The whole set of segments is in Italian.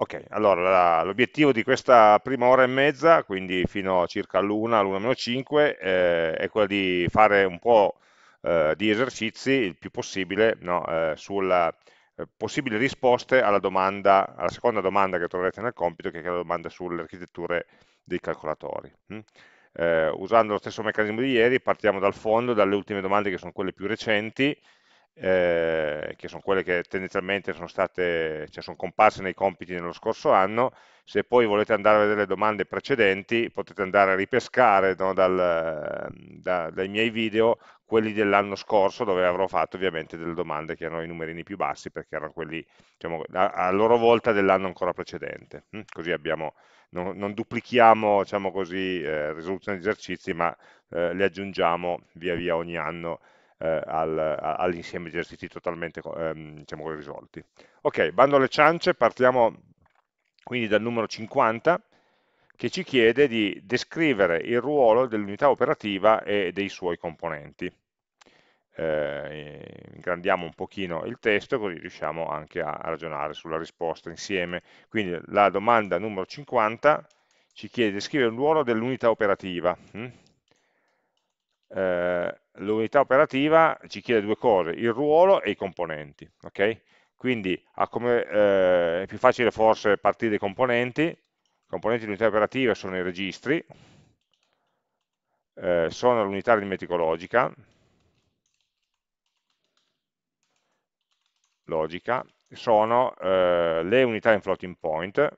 Ok, allora l'obiettivo di questa prima ora e mezza, quindi fino a circa l'una, l'una meno 5, eh, è quello di fare un po' eh, di esercizi il più possibile no, eh, sulla, eh, possibili risposte alla, domanda, alla seconda domanda che troverete nel compito, che è la domanda sulle architetture dei calcolatori. Mm? Eh, usando lo stesso meccanismo di ieri, partiamo dal fondo, dalle ultime domande che sono quelle più recenti, eh, che sono quelle che tendenzialmente sono state, cioè sono comparse nei compiti nello scorso anno, se poi volete andare a vedere le domande precedenti potete andare a ripescare no, dal, da, dai miei video quelli dell'anno scorso dove avrò fatto ovviamente delle domande che erano i numerini più bassi perché erano quelli diciamo, a, a loro volta dell'anno ancora precedente, hm? così abbiamo, non, non, duplichiamo diciamo così, eh, risoluzione di esercizi ma eh, le aggiungiamo via via ogni anno eh, al, all'insieme di esercizi totalmente ehm, diciamo, risolti. Ok, bando alle ciance, partiamo quindi dal numero 50 che ci chiede di descrivere il ruolo dell'unità operativa e dei suoi componenti. Eh, ingrandiamo un pochino il testo così riusciamo anche a ragionare sulla risposta insieme. Quindi la domanda numero 50 ci chiede di descrivere il ruolo dell'unità operativa, hm? Eh, l'unità operativa ci chiede due cose, il ruolo e i componenti, okay? Quindi come, eh, è più facile forse partire dai componenti, i componenti dell'unità operativa sono i registri, eh, sono l'unità aritmeticologica, logica, sono eh, le unità in floating point,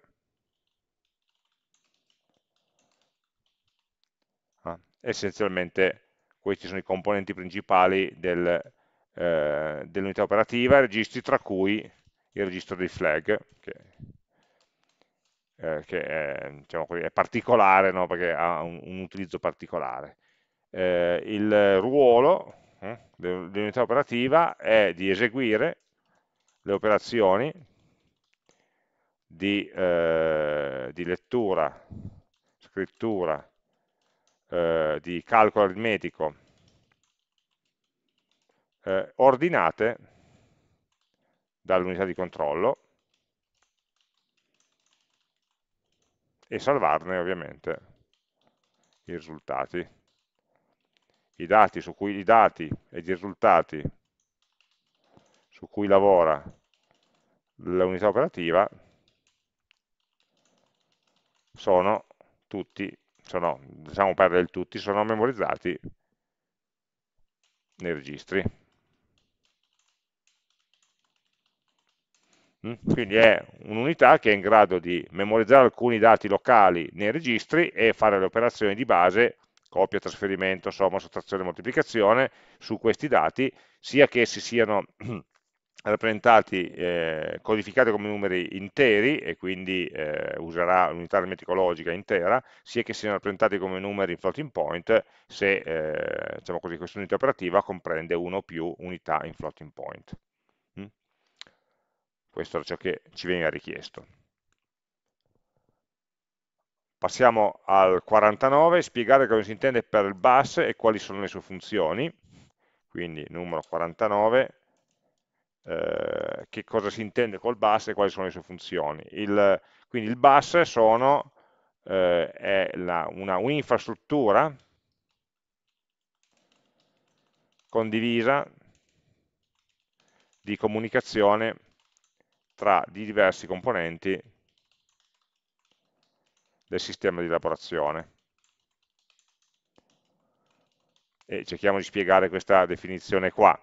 ah, essenzialmente questi sono i componenti principali del, eh, dell'unità operativa, registri tra cui il registro dei flag, che, eh, che è, diciamo, è, particolare no? perché ha un, un utilizzo particolare. Eh, il ruolo eh, dell'unità operativa è di eseguire le operazioni di, eh, di lettura, scrittura, eh, di calcolo aritmetico eh, ordinate dall'unità di controllo e salvarne ovviamente i risultati. I dati, su cui, I dati ed i risultati su cui lavora l'unità operativa sono tutti sono, diciamo perdere il tutti, sono memorizzati nei registri. Mm, quindi è un'unità che è in grado di memorizzare alcuni dati locali nei registri e fare le operazioni di base, copia, trasferimento, somma, sottrazione, moltiplicazione, su questi dati, sia che essi siano rappresentati, eh, codificati come numeri interi e quindi eh, userà l'unità aritmetica logica intera, sia che siano rappresentati come numeri in floating point se eh, diciamo così, questa unità operativa comprende una o più unità in floating point. Mm? Questo è ciò che ci viene richiesto. Passiamo al 49, spiegare cosa si intende per il bus e quali sono le sue funzioni. Quindi numero 49, eh, che cosa si intende col bus e quali sono le sue funzioni. Il, quindi il bus sono, eh, è un'infrastruttura condivisa di comunicazione tra di diversi componenti del sistema di elaborazione. E cerchiamo di spiegare questa definizione qua.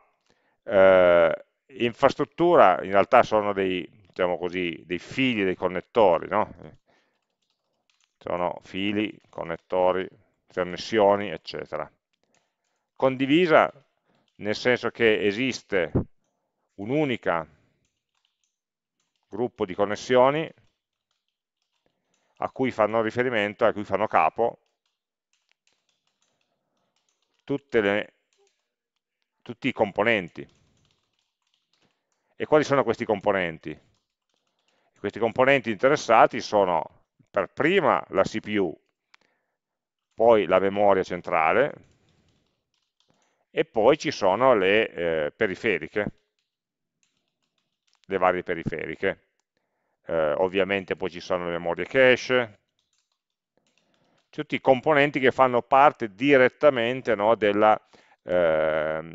Eh, infrastruttura in realtà sono dei, diciamo così, dei fili dei connettori, no? sono fili, connettori, connessioni, eccetera. Condivisa nel senso che esiste un unico gruppo di connessioni a cui fanno riferimento, a cui fanno capo le, tutti i componenti e quali sono questi componenti? Questi componenti interessati sono per prima la CPU, poi la memoria centrale e poi ci sono le eh, periferiche, le varie periferiche. Eh, ovviamente poi ci sono le memorie cache, tutti i componenti che fanno parte direttamente no, della Ehm,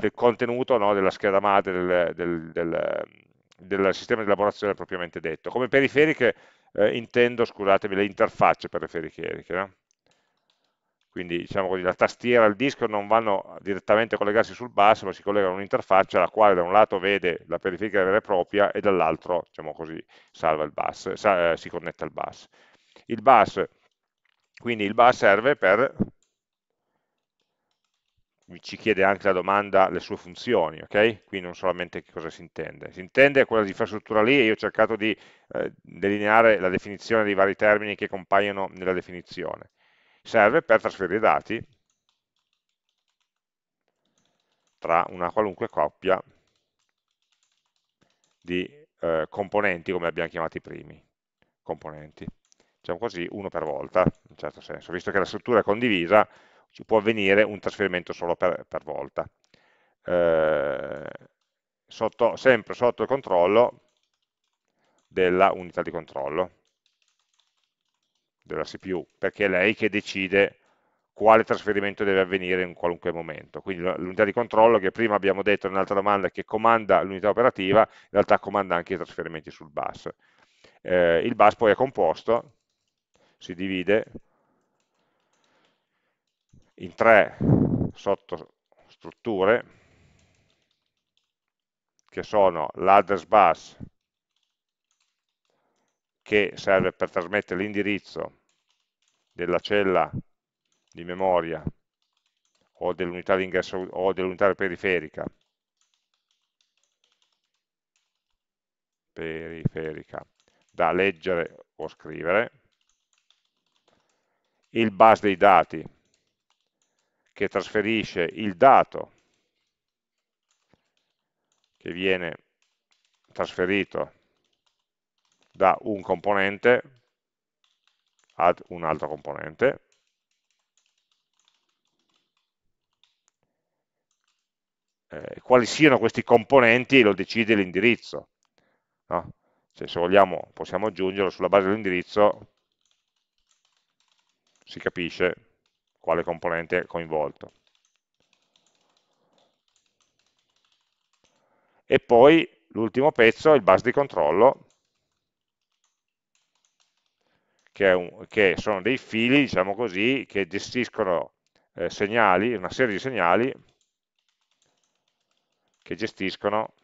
del contenuto no, della scheda madre del, del, del, del, sistema di elaborazione propriamente detto. Come periferiche eh, intendo, scusatemi, le interfacce periferiche. No? Quindi diciamo così, la tastiera e il disco non vanno direttamente a collegarsi sul bus, ma si collegano a un'interfaccia la quale da un lato vede la periferica vera e propria e dall'altro, diciamo così, salva il bus, sa, eh, si connette al bus. Il bus, quindi il bus serve per ci chiede anche la domanda le sue funzioni, ok? Qui non solamente che cosa si intende. Si intende quella infrastruttura lì e io ho cercato di eh, delineare la definizione dei vari termini che compaiono nella definizione. Serve per trasferire dati tra una qualunque coppia di eh, componenti, come abbiamo chiamato i primi componenti. Diciamo così, uno per volta, in un certo senso. Visto che la struttura è condivisa, ci può avvenire un trasferimento solo per, per volta. Eh, sotto, sempre sotto il controllo della unità di controllo, della CPU, perché è lei che decide quale trasferimento deve avvenire in qualunque momento. Quindi l'unità di controllo che prima abbiamo detto in un'altra domanda che comanda l'unità operativa, in realtà comanda anche i trasferimenti sul bus. Eh, il bus poi è composto, si divide in tre sottostrutture che sono l'address bus che serve per trasmettere l'indirizzo della cella di memoria o dell'unità d'ingresso o dell'unità periferica periferica da leggere o scrivere il bus dei dati che trasferisce il dato che viene trasferito da un componente ad un altro componente eh, quali siano questi componenti lo decide l'indirizzo no? cioè, se vogliamo possiamo aggiungerlo sulla base dell'indirizzo si capisce quale componente è coinvolto. E poi l'ultimo pezzo è il bus di controllo, che, un, che sono dei fili, diciamo così, che gestiscono eh, segnali, una serie di segnali che gestiscono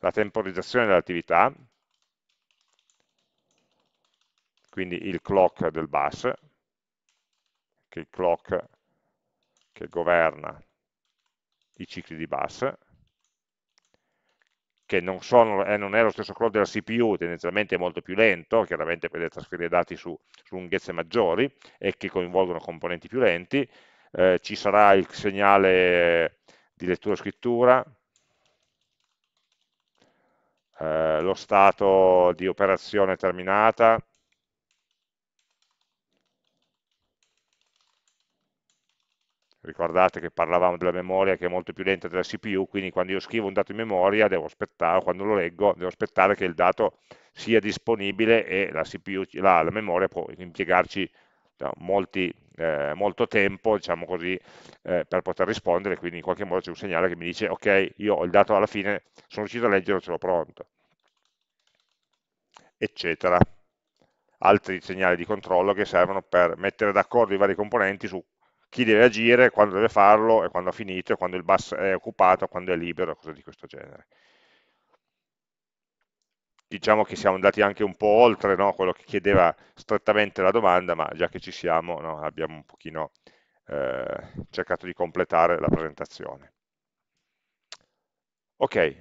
la temporizzazione dell'attività, quindi il clock del bus, che il clock che governa i cicli di bus, che non, sono, eh, non è lo stesso clock della CPU, tendenzialmente è molto più lento, chiaramente per trasferire dati su, su lunghezze maggiori e che coinvolgono componenti più lenti, eh, ci sarà il segnale di lettura e scrittura, eh, lo stato di operazione terminata, Ricordate che parlavamo della memoria che è molto più lenta della CPU, quindi quando io scrivo un dato in memoria devo aspettare, quando lo leggo, devo aspettare che il dato sia disponibile e la, CPU, la, la memoria può impiegarci no, diciamo, molti, eh, molto tempo diciamo così, eh, per poter rispondere, quindi in qualche modo c'è un segnale che mi dice ok, io ho il dato alla fine, sono riuscito a leggerlo, ce l'ho pronto, eccetera altri segnali di controllo che servono per mettere d'accordo i vari componenti su chi deve agire, quando deve farlo, e quando ha finito, e quando il bus è occupato, quando è libero, cose di questo genere. Diciamo che siamo andati anche un po' oltre no? quello che chiedeva strettamente la domanda, ma già che ci siamo no? abbiamo un pochino eh, cercato di completare la presentazione. Ok,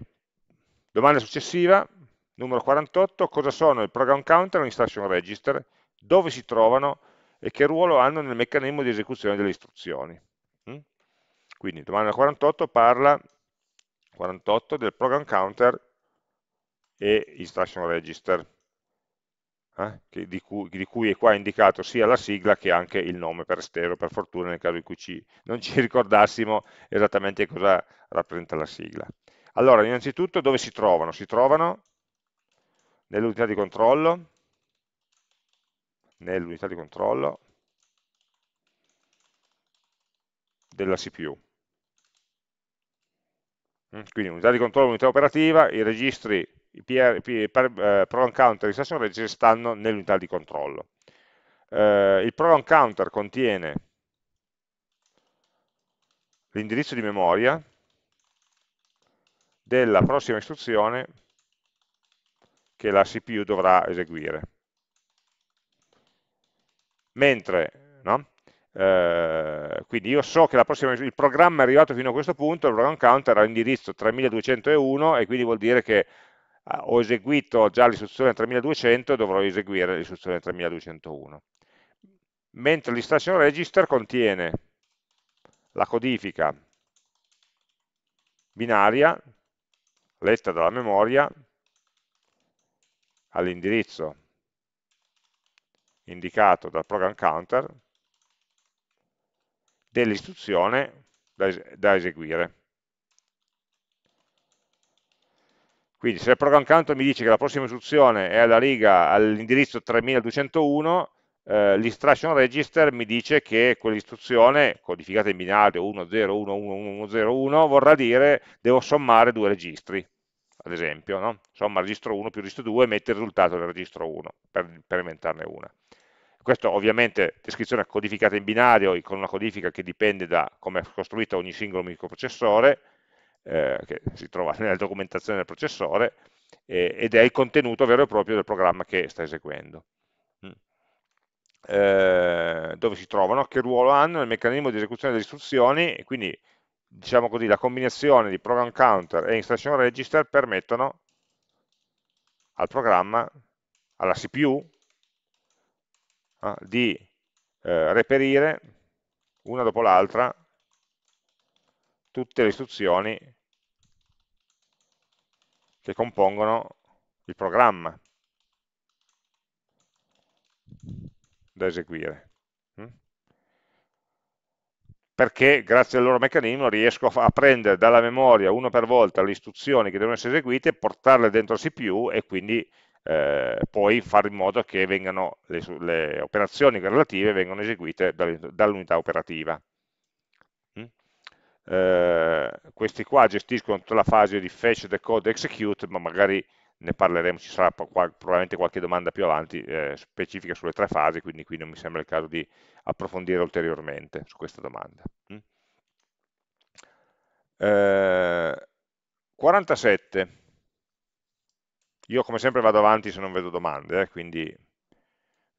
domanda successiva, numero 48, cosa sono il program counter e l'instruction register, dove si trovano, e che ruolo hanno nel meccanismo di esecuzione delle istruzioni. Mm? Quindi domanda 48 parla 48 del program counter e instruction register, eh? di, cui, di, cui, è qua indicato sia la sigla che anche il nome per estero, per fortuna nel caso in cui ci, non ci ricordassimo esattamente cosa rappresenta la sigla. Allora, innanzitutto dove si trovano? Si trovano nell'unità di controllo, nell'unità di controllo della CPU. Mm, quindi unità di controllo, unità operativa, i registri, i PR, i PR, eh, program counter e i session register stanno nell'unità di controllo. Eh, il program counter contiene l'indirizzo di memoria della prossima istruzione che la CPU dovrà eseguire mentre no? eh, quindi io so che prossima, il programma è arrivato fino a questo punto, il program counter ha indirizzo 3201 e quindi vuol dire che ah, ho eseguito già l'istruzione 3200 e dovrò eseguire l'istruzione 3201 mentre l'instruction register contiene la codifica binaria letta dalla memoria all'indirizzo indicato dal program counter dell'istruzione da, da eseguire. Quindi se il program counter mi dice che la prossima istruzione è alla riga all'indirizzo 3201, eh, l'instruction register mi dice che quell'istruzione codificata in binario 10111101 vorrà dire devo sommare due registri ad esempio, no? somma registro 1 più registro 2 e mette il risultato del registro 1, per, per inventarne una. Questo ovviamente descrizione codificata in binario con una codifica che dipende da come è costruito ogni singolo microprocessore, eh, che si trova nella documentazione del processore, eh, ed è il contenuto vero e proprio del programma che sta eseguendo. Mm. Eh, dove si trovano, che ruolo hanno nel meccanismo di esecuzione delle istruzioni, e quindi diciamo così, la combinazione di program counter e instruction register permettono al programma, alla CPU, eh, ah, di eh, reperire una dopo l'altra tutte le istruzioni che compongono il programma da eseguire perché grazie al loro meccanismo riesco a prendere dalla memoria uno per volta le istruzioni che devono essere eseguite, portarle dentro al CPU e quindi eh, poi fare in modo che vengano, le, le, operazioni relative vengano eseguite dall'unità operativa. Mm? Eh, questi qua gestiscono tutta la fase di fetch, decode, execute, ma magari ne parleremo, ci sarà probabilmente qualche domanda più avanti eh, specifica sulle tre fasi, quindi qui non mi sembra il caso di approfondire ulteriormente su questa domanda. Mm? Eh, 47. Io come sempre vado avanti se non vedo domande, eh, quindi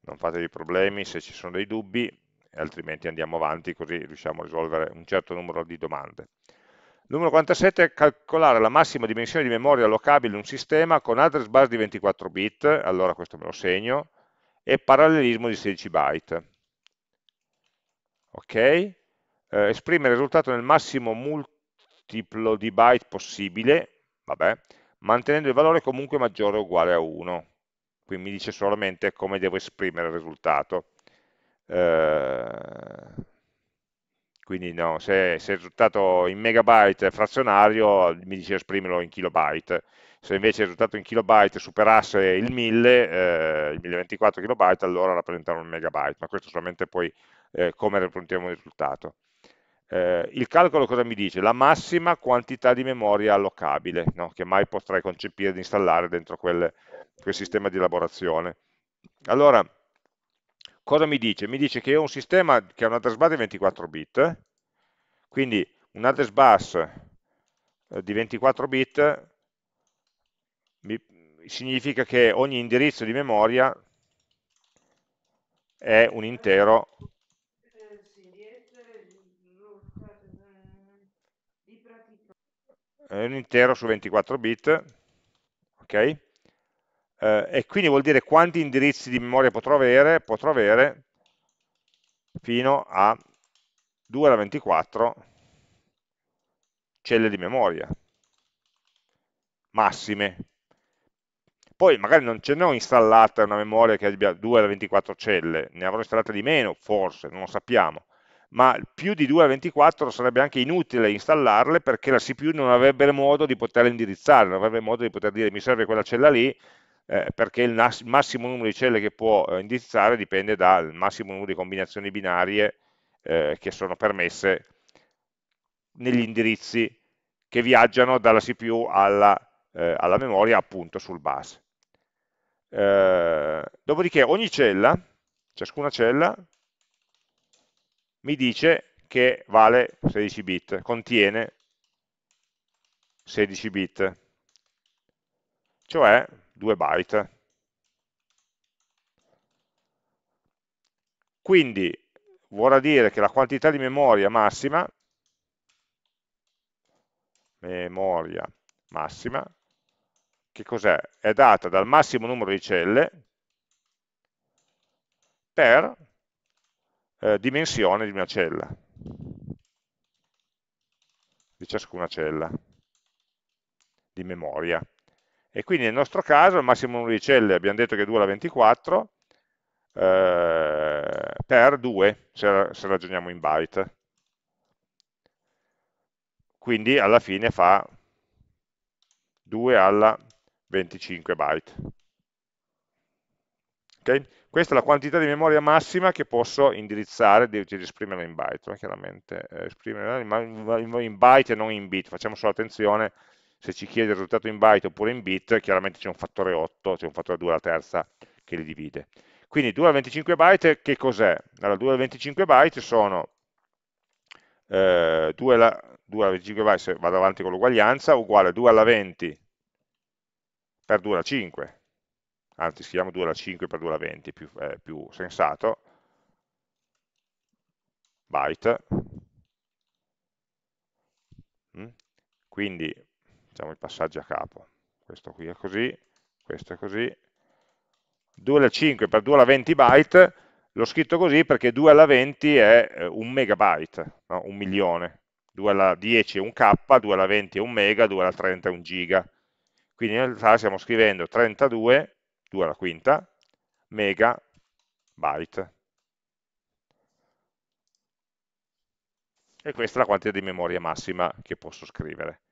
non fatevi problemi se ci sono dei dubbi, altrimenti andiamo avanti così riusciamo a risolvere un certo numero di domande. Numero 47 è calcolare la massima dimensione di memoria allocabile in un sistema con address bus di 24 bit, allora questo me lo segno, e parallelismo di 16 byte. Ok? Eh, esprime il risultato nel massimo multiplo di byte possibile, vabbè, mantenendo il valore comunque maggiore o uguale a 1. Qui mi dice solamente come devo esprimere il risultato. Eh, quindi no, se, se, il risultato in megabyte è frazionario mi dice esprimerlo in kilobyte, se invece il risultato in kilobyte superasse il 1000, eh, il 1024 kilobyte, allora rappresentano un megabyte, ma questo solamente poi eh, come rappresentiamo il risultato. Eh, il calcolo cosa mi dice? La massima quantità di memoria allocabile, no? che mai potrei concepire di installare dentro quel, quel sistema di elaborazione. Allora, cosa mi dice? Mi dice che ho un sistema che ha un address bus di 24 bit, quindi un address bus eh, di 24 bit significa che ogni indirizzo di memoria è un intero è un intero su 24 bit ok eh, e quindi vuol dire quanti indirizzi di memoria potrò avere, potrò avere fino a 2 alla 24 celle di memoria massime. Poi magari non ce ne ho installata una memoria che abbia 2 alla 24 celle, ne avrò installate di meno, forse, non lo sappiamo, ma più di 2 alla 24 sarebbe anche inutile installarle perché la CPU non avrebbe modo di poterle indirizzare, non avrebbe modo di poter dire mi serve quella cella lì, eh, perché il, massimo numero di celle che può eh, indirizzare dipende dal massimo numero di combinazioni binarie eh, che sono permesse negli indirizzi che viaggiano dalla CPU alla, eh, alla memoria appunto sul base. Eh, dopodiché ogni cella, ciascuna cella, mi dice che vale 16 bit, contiene 16 bit, cioè 2 byte. Quindi vorrà dire che la quantità di memoria massima, memoria massima, che cos'è? È data dal massimo numero di celle per eh, dimensione di una cella, di ciascuna cella di memoria e quindi nel nostro caso il massimo numero di celle abbiamo detto che è 2 alla 24 eh, per 2 se, se ragioniamo in byte quindi alla fine fa 2 alla 25 byte okay? questa è la quantità di memoria massima che posso indirizzare di, di esprimerla in byte ma chiaramente eh, esprimerla in, in byte e non in bit facciamo solo attenzione se ci chiede il risultato in byte oppure in bit, chiaramente c'è un fattore 8, c'è un fattore 2 alla terza che li divide. Quindi 2 alla 25 byte che cos'è? Allora 2 alla 25 byte sono eh, 2, alla, 2 alla 25 byte, se vado avanti con l'uguaglianza, uguale 2 alla 20 per 2 alla 5, anzi scriviamo 2 alla 5 per 2 alla 20, più, eh, più sensato, byte, mm? quindi facciamo i passaggi a capo. Questo qui è così, questo è così. 2 alla 5 per 2 alla 20 byte, l'ho scritto così perché 2 alla 20 è eh, un megabyte, no? un milione. 2 alla 10 è un K, 2 alla 20 è un mega, 2 alla 30 è un giga. Quindi in realtà stiamo scrivendo 32, 2 alla quinta, megabyte. E questa è la quantità di memoria massima che posso scrivere.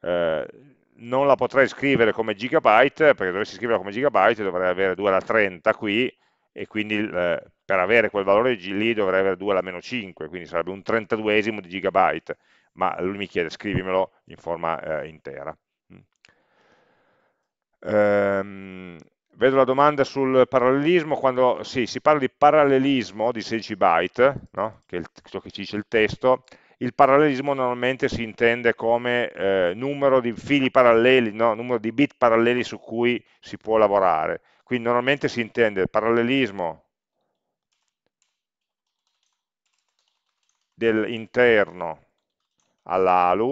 Eh, non la potrei scrivere come gigabyte, perché dovessi scriverla come gigabyte dovrei avere 2 alla 30 qui, e quindi eh, per avere quel valore lì dovrei avere 2 alla meno 5, quindi sarebbe un 32esimo di gigabyte, ma lui mi chiede scrivimelo in forma eh, intera. Mm. Ehm, vedo la domanda sul parallelismo, quando sì, si parla di parallelismo di 16 byte, no? che è il, ciò che ci dice il testo, il parallelismo normalmente si intende come eh, numero di fili paralleli, no? numero di bit paralleli su cui si può lavorare. Quindi normalmente si intende il parallelismo dell'interno all'ALU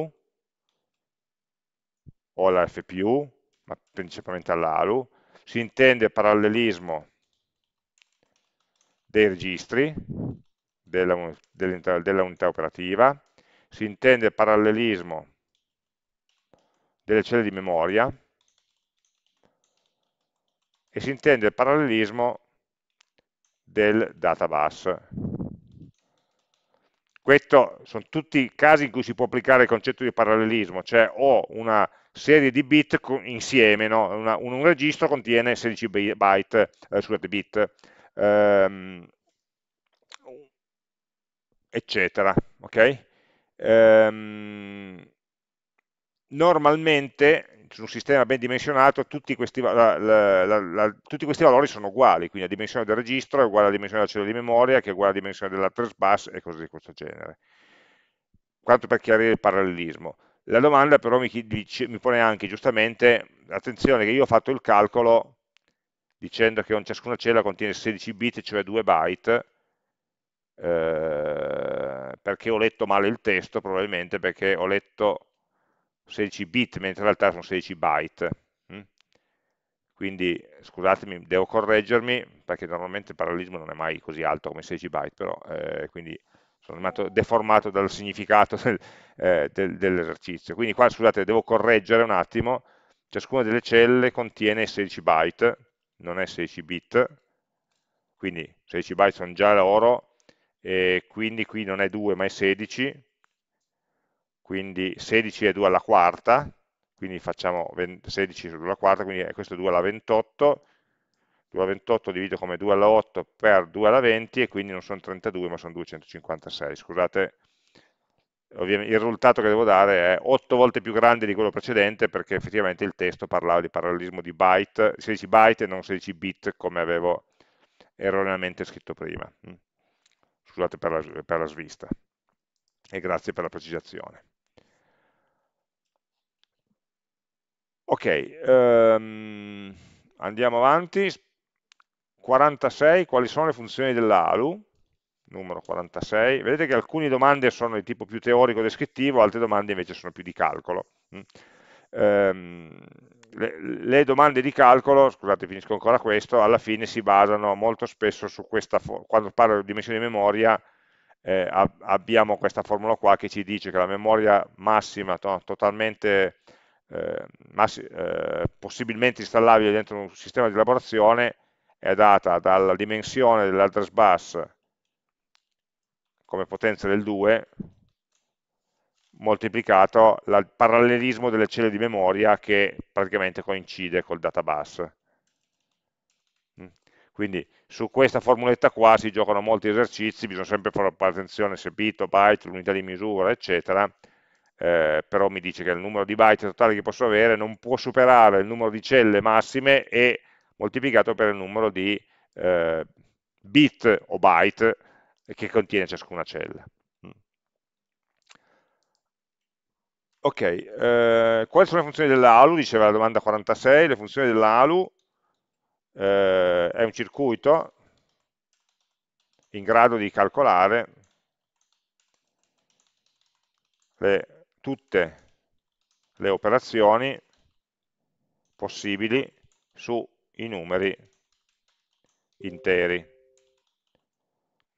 o alla FPU, ma principalmente all'ALU, si intende parallelismo dei registri, della, dell della unità operativa, si intende parallelismo delle celle di memoria e si intende il parallelismo del database. Questi sono tutti i casi in cui si può applicare il concetto di parallelismo, cioè ho una serie di bit insieme, no? una, un, registro contiene 16 byte, eh, bit, ehm, eccetera. Ok? Ehm, normalmente su un sistema ben dimensionato tutti questi, la, la, la, tutti questi, valori sono uguali, quindi la dimensione del registro è uguale alla dimensione della cellula di memoria, che è uguale alla dimensione dell'address bus e cose di questo genere. Quanto per chiarire il parallelismo. La domanda però mi, dice, mi pone anche giustamente, attenzione che io ho fatto il calcolo dicendo che ciascuna cella contiene 16 bit, cioè 2 byte, Ehm, perché ho letto male il testo, probabilmente perché ho letto 16 bit, mentre in realtà sono 16 byte. Mm. Quindi, scusatemi, devo correggermi, perché normalmente il parallelismo non è mai così alto come 16 byte, però, eh, quindi sono rimasto deformato dal significato del, eh, del, dell'esercizio. Quindi qua, scusate, devo correggere un attimo, ciascuna delle celle contiene 16 byte, non è 16 bit, quindi 16 byte sono già loro, e quindi qui non è 2 ma è 16, quindi 16 è 2 alla quarta, quindi facciamo 16 su 2 alla quarta, quindi questo è 2 alla 28, 2 alla 28 divido come 2 alla 8 per 2 alla 20 e quindi non sono 32 ma sono 256, scusate, ovviamente il risultato che devo dare è 8 volte più grande di quello precedente perché effettivamente il testo parlava di parallelismo di byte, 16 byte e non 16 bit come avevo erroneamente scritto prima. Mm scusate per la, per la svista e grazie per la precisazione. Ok, um, andiamo avanti. 46, quali sono le funzioni dell'ALU? Numero 46. Vedete che alcune domande sono di tipo più teorico-descrittivo, altre domande invece sono più di calcolo. Um, le, domande di calcolo, scusate finisco ancora questo, alla fine si basano molto spesso su questa, quando parlo di dimensione di memoria eh, abbiamo questa formula qua che ci dice che la memoria massima to totalmente eh, massi eh, possibilmente installabile dentro un sistema di elaborazione è data dalla dimensione dell'address bus come potenza del 2 moltiplicato il parallelismo delle celle di memoria che praticamente coincide col database. Mm. Quindi su questa formuletta qua si giocano molti esercizi, bisogna sempre fare attenzione se bit byte, l'unità di misura, eccetera, eh, però mi dice che il numero di byte totale che posso avere non può superare il numero di celle massime e moltiplicato per il numero di eh, bit o byte che contiene ciascuna cella. Ok, eh, quali sono le funzioni dell'ALU? Diceva la domanda 46, le funzioni dell'ALU eh, è un circuito in grado di calcolare le, tutte le operazioni possibili sui numeri interi.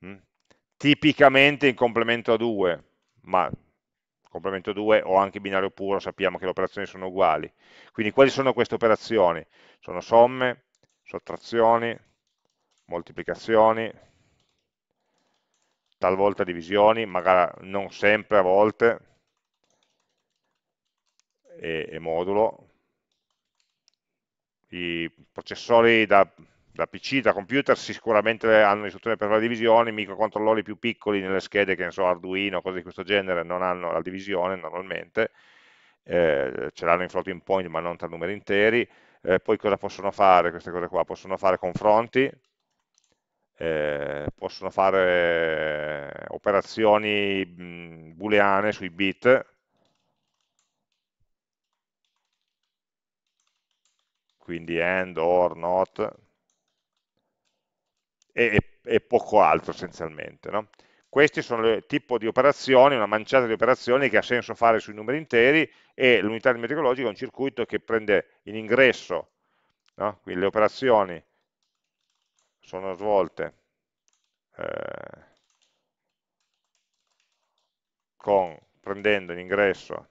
Mm? Tipicamente in complemento a 2, ma complemento 2 o anche binario puro, sappiamo che le operazioni sono uguali. Quindi quali sono queste operazioni? Sono somme, sottrazioni, moltiplicazioni, talvolta divisioni, magari non sempre a volte, e, e modulo. I processori da da PC, da computer sicuramente hanno istruzione per la divisione, i microcontrollori più piccoli nelle schede che ne so, Arduino, cose di questo genere, non hanno la divisione normalmente, eh, ce l'hanno in floating point ma non tra numeri interi, eh, poi cosa possono fare queste cose qua? Possono fare confronti, eh, possono fare eh, operazioni mh, booleane sui bit, quindi AND, OR, NOT, e, e poco altro essenzialmente. No? Questi sono il tipo di operazioni, una manciata di operazioni che ha senso fare sui numeri interi e l'unità di aritmeticologica è un circuito che prende in ingresso, no? quindi le operazioni sono svolte eh, con, prendendo in ingresso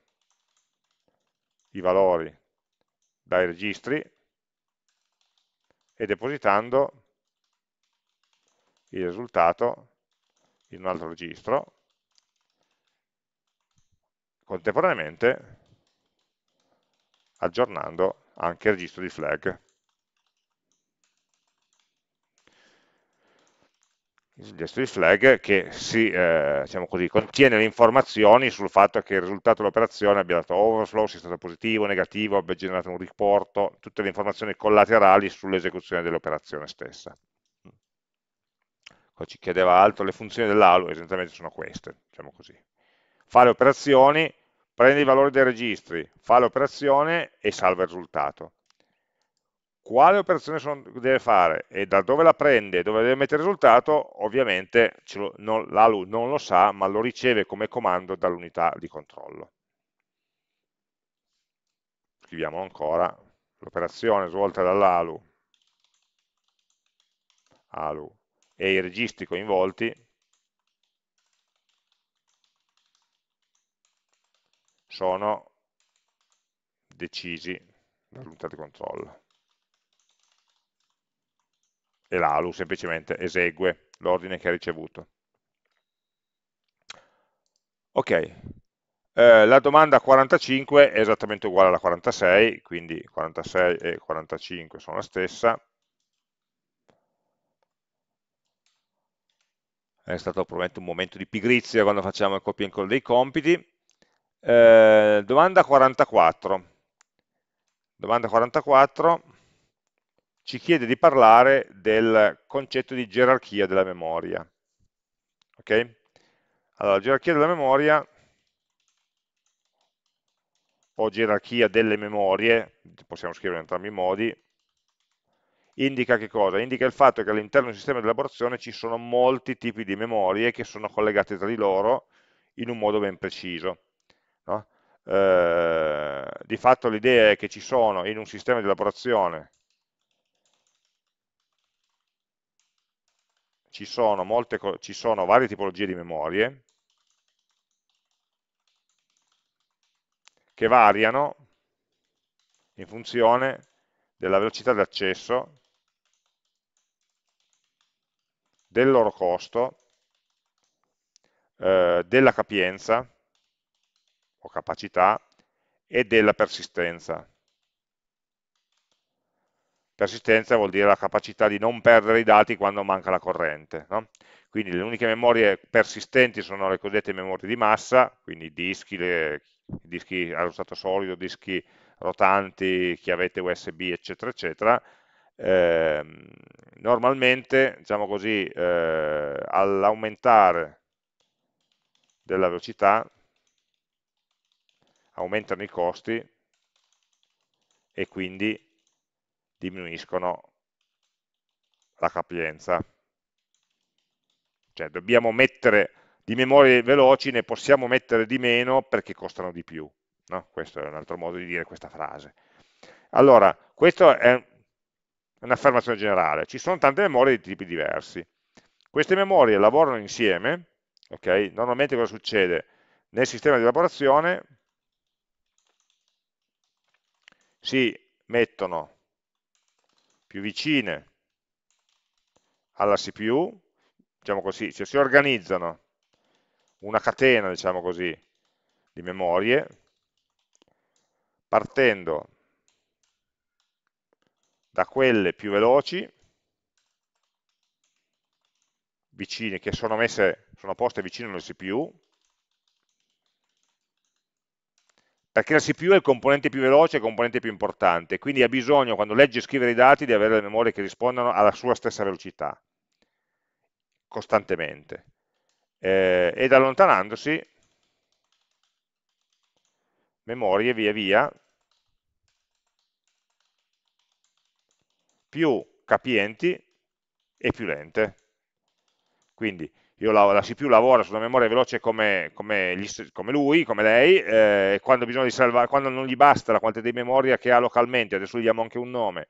i valori dai registri e depositando il risultato in un altro registro, contemporaneamente aggiornando anche il registro di flag. Il registro di flag che si, eh, diciamo così, contiene le informazioni sul fatto che il risultato dell'operazione abbia dato overflow, sia stato positivo, negativo, abbia generato un riporto, tutte le informazioni collaterali sull'esecuzione dell'operazione stessa. Poi ci chiedeva altro, le funzioni dell'ALU esattamente sono queste, diciamo così. Fa le operazioni, prende i valori dei registri, fa l'operazione e salva il risultato. Quale operazione sono, deve fare e da dove la prende e dove deve mettere il risultato, ovviamente l'ALU non lo sa, ma lo riceve come comando dall'unità di controllo. Scriviamo ancora l'operazione svolta dall'ALU, ALU e i registri coinvolti sono decisi dall'unità di controllo. E l'ALU semplicemente esegue l'ordine che ha ricevuto. Ok, eh, la domanda 45 è esattamente uguale alla 46, quindi 46 e 45 sono la stessa, è stato probabilmente un momento di pigrizia quando facciamo il copia e incolla dei compiti. Eh, domanda 44. Domanda 44 ci chiede di parlare del concetto di gerarchia della memoria. Ok? Allora, gerarchia della memoria o gerarchia delle memorie, possiamo scrivere in entrambi i modi, indica che cosa? Indica il fatto che all'interno del sistema di elaborazione ci sono molti tipi di memorie che sono collegate tra di loro in un modo ben preciso. No? Eh, di fatto l'idea è che ci sono in un sistema di elaborazione ci sono, molte, ci sono varie tipologie di memorie che variano in funzione della velocità d'accesso del loro costo, eh, della capienza o capacità e della persistenza. Persistenza vuol dire la capacità di non perdere i dati quando manca la corrente. No? Quindi le uniche memorie persistenti sono le cosiddette memorie di massa, quindi dischi, le, dischi allo stato solido, dischi rotanti, chiavette USB, eccetera, eccetera, eh, normalmente, diciamo così, eh, all'aumentare della velocità aumentano i costi e quindi diminuiscono la capienza. Cioè dobbiamo mettere di memorie veloci, ne possiamo mettere di meno perché costano di più. No? Questo è un altro modo di dire questa frase. Allora, questo è un'affermazione generale, ci sono tante memorie di tipi diversi. Queste memorie lavorano insieme, okay? normalmente cosa succede? Nel sistema di elaborazione si mettono più vicine alla CPU, diciamo così, cioè si organizzano una catena, diciamo così, di memorie, partendo da quelle più veloci, vicine, che sono, messe, sono poste vicino alla CPU, perché la CPU è il componente più veloce e il componente più importante, quindi ha bisogno, quando legge e scrive i dati, di avere le memorie che rispondano alla sua stessa velocità, costantemente. Eh, ed allontanandosi, memorie via via più capienti e più lente. Quindi io la, la CPU lavora sulla memoria veloce come, come, gli, come lui, come lei, eh, quando, salvare, quando, non gli basta la quantità di memoria che ha localmente, adesso gli diamo anche un nome,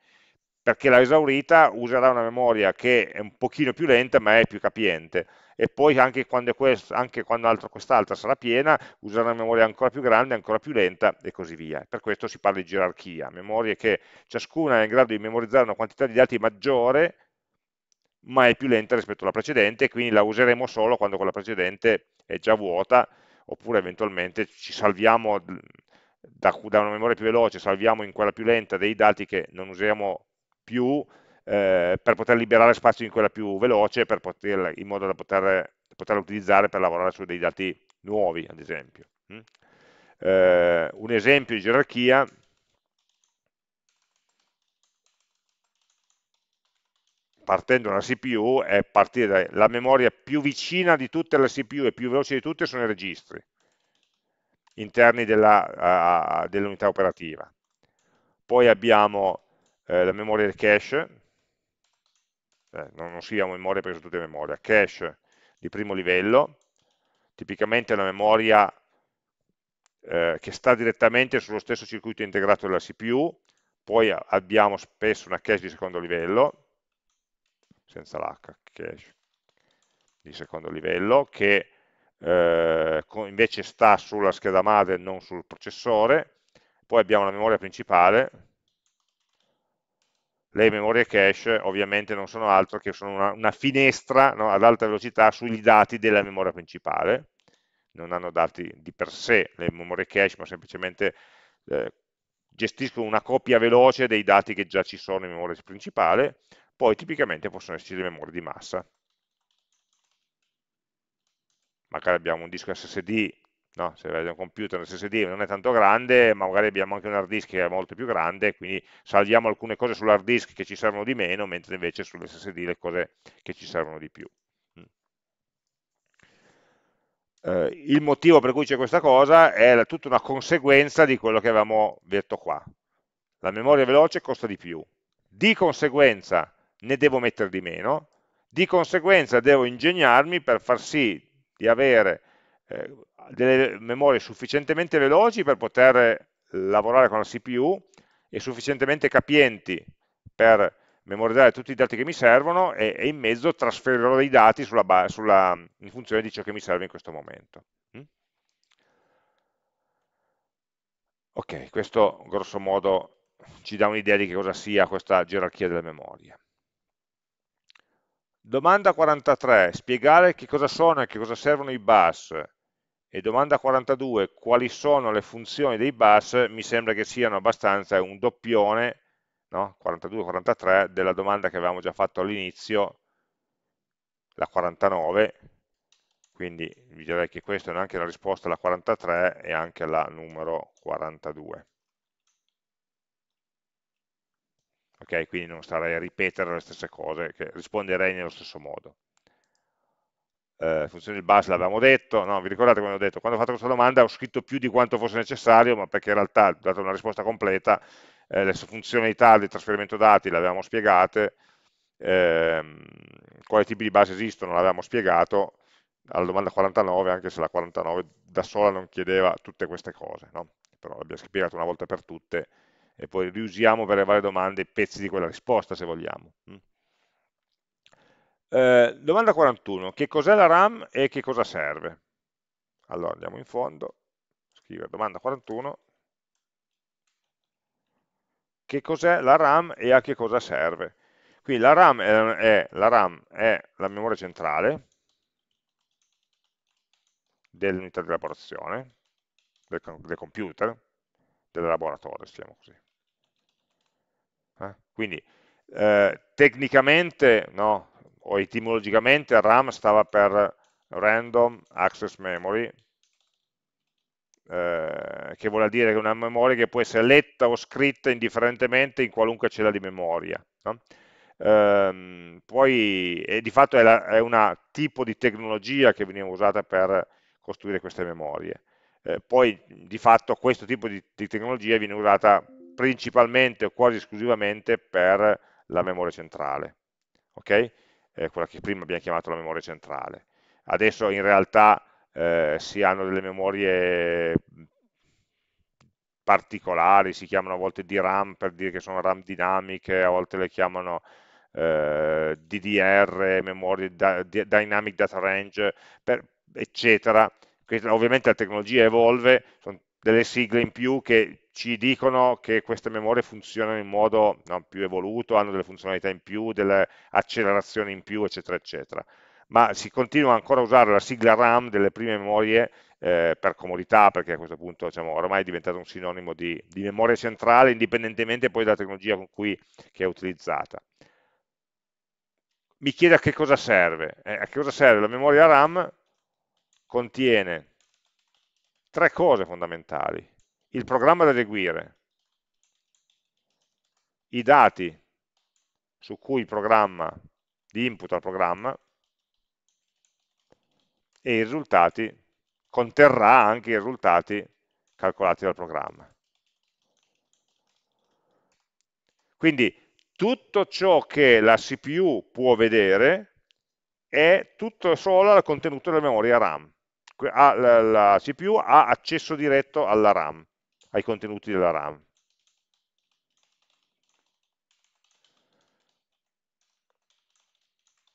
perché l'ha esaurita, userà una memoria che è un pochino più lenta ma è più capiente e poi anche quando, quando quest'altra sarà piena userà una memoria ancora più grande, ancora più lenta e così via. Per questo si parla di gerarchia, memorie che ciascuna è in grado di memorizzare una quantità di dati maggiore ma è più lenta rispetto alla precedente quindi la useremo solo quando quella precedente è già vuota oppure eventualmente ci salviamo da, da una memoria più veloce, salviamo in quella più lenta dei dati che non useremo più eh, per poter liberare spazio in quella più veloce, poter, in modo da poter, poterla utilizzare per lavorare su dei dati nuovi, ad esempio. Mm? Eh, un esempio di gerarchia partendo dalla CPU è partire dalla memoria più vicina di tutte le CPU e più veloce di tutte sono i registri interni dell'unità dell operativa. Poi abbiamo eh, la memoria del cache, eh, non, non sia memoria perché sono tutte memoria, cache di primo livello, tipicamente è una memoria eh, che sta direttamente sullo stesso circuito integrato della CPU, poi abbiamo spesso una cache di secondo livello, senza l'H, cache di secondo livello, che eh, invece sta sulla scheda madre non sul processore, poi abbiamo la memoria principale, le memorie cache ovviamente non sono altro che una, una, finestra no, ad alta velocità sui dati della memoria principale, non hanno dati di per sé le memorie cache, ma semplicemente eh, gestiscono una copia veloce dei dati che già ci sono in memoria principale, poi tipicamente possono esserci le memorie di massa. Magari abbiamo un disco SSD No, se avete un computer nel SSD non è tanto grande, ma magari abbiamo anche un hard disk che è molto più grande, quindi salviamo alcune cose sull'hard disk che ci servono di meno, mentre invece sull'SSD le cose che ci servono di più. Mm. Eh, il motivo per cui c'è questa cosa è tutta una conseguenza di quello che avevamo detto qua. La memoria veloce costa di più, di conseguenza ne devo mettere di meno, di conseguenza devo ingegnarmi per far sì di avere eh, delle memorie sufficientemente veloci per poter lavorare con la CPU e sufficientemente capienti per memorizzare tutti i dati che mi servono e, e in mezzo trasferirò dei dati sulla, sulla, in funzione di ciò che mi serve in questo momento. Mm? Ok, questo grosso modo ci dà un'idea di che cosa sia questa gerarchia delle memorie. Domanda 43, spiegare che cosa sono e che cosa servono i bus e domanda 42, quali sono le funzioni dei bus? Mi sembra che siano abbastanza un doppione, no? 42-43, della domanda che avevamo già fatto all'inizio, la 49, quindi vi direi che questa è anche la risposta alla 43 e anche alla numero 42. Ok, quindi non starei a ripetere le stesse cose, che risponderei nello stesso modo eh, funzione di base l'avevamo detto, no? vi ricordate quando ho detto, quando ho fatto questa domanda ho scritto più di quanto fosse necessario, ma perché in realtà, ho dato una risposta completa, eh, le funzionalità del trasferimento dati le avevamo spiegate, ehm, quali tipi di base esistono l'avevamo spiegato, alla domanda 49, anche se la 49 da sola non chiedeva tutte queste cose, no? però l'abbiamo spiegato una volta per tutte e poi riusiamo per le varie domande pezzi di quella risposta se vogliamo. Mm. Eh, domanda 41, che cos'è la RAM e che cosa serve? Allora andiamo in fondo, scrivere domanda 41, che cos'è la RAM e a che cosa serve? Qui la RAM è, è, la, RAM è la memoria centrale dell'unità di elaborazione, del, del computer, del laboratorio, stiamo così. Eh? Quindi eh, tecnicamente no, o etimologicamente RAM stava per Random Access Memory, eh, che vuol dire che è una memoria che può essere letta o scritta indifferentemente in qualunque cella di memoria. No? Ehm, poi di fatto è, un tipo di tecnologia che veniva usata per costruire queste memorie. Eh, poi di fatto questo tipo di, di tecnologia viene usata principalmente o quasi esclusivamente per la memoria centrale. Okay? eh, quella che prima abbiamo chiamato la memoria centrale. Adesso in realtà eh, si hanno delle memorie particolari, si chiamano a volte DRAM per dire che sono RAM dinamiche, a volte le chiamano eh, DDR, memorie da, Dynamic Data Range, per, eccetera. Questa, ovviamente la tecnologia evolve, sono delle sigle in più che ci dicono che queste memorie funzionano in modo no, più evoluto, hanno delle funzionalità in più, delle accelerazioni in più, eccetera, eccetera. Ma si continua ancora a usare la sigla RAM delle prime memorie eh, per comodità, perché a questo punto diciamo, ormai è diventato un sinonimo di, di, memoria centrale, indipendentemente poi dalla tecnologia con cui è utilizzata. Mi chiede a che cosa serve. Eh, a che cosa serve? La memoria RAM contiene tre cose fondamentali il programma da eseguire, i dati su cui il programma, di input al programma, e i risultati, conterrà anche i risultati calcolati dal programma. Quindi tutto ciò che la CPU può vedere è tutto solo il contenuto della memoria RAM. La CPU ha accesso diretto alla RAM ai contenuti della RAM.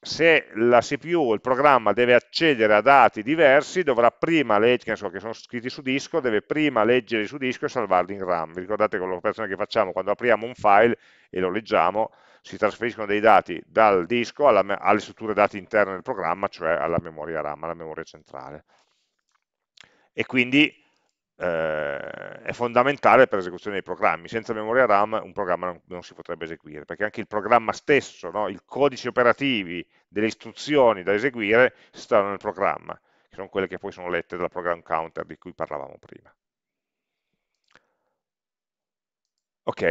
se la CPU o il programma deve accedere a dati diversi, dovrà prima leggere, che sono scritti su disco, deve prima leggerli su disco e salvarli in RAM. Vi ricordate l'operazione che facciamo quando apriamo un file e lo leggiamo, si trasferiscono dei dati dal disco alla, alle strutture dati interne del programma, cioè alla memoria RAM, alla memoria centrale. E quindi eh, è fondamentale per l'esecuzione dei programmi. Senza memoria RAM un programma non, non si potrebbe eseguire, perché anche il programma stesso, no? i codici operativi delle istruzioni da eseguire stanno nel programma, che sono quelle che poi sono lette dal program counter di cui parlavamo prima. Ok,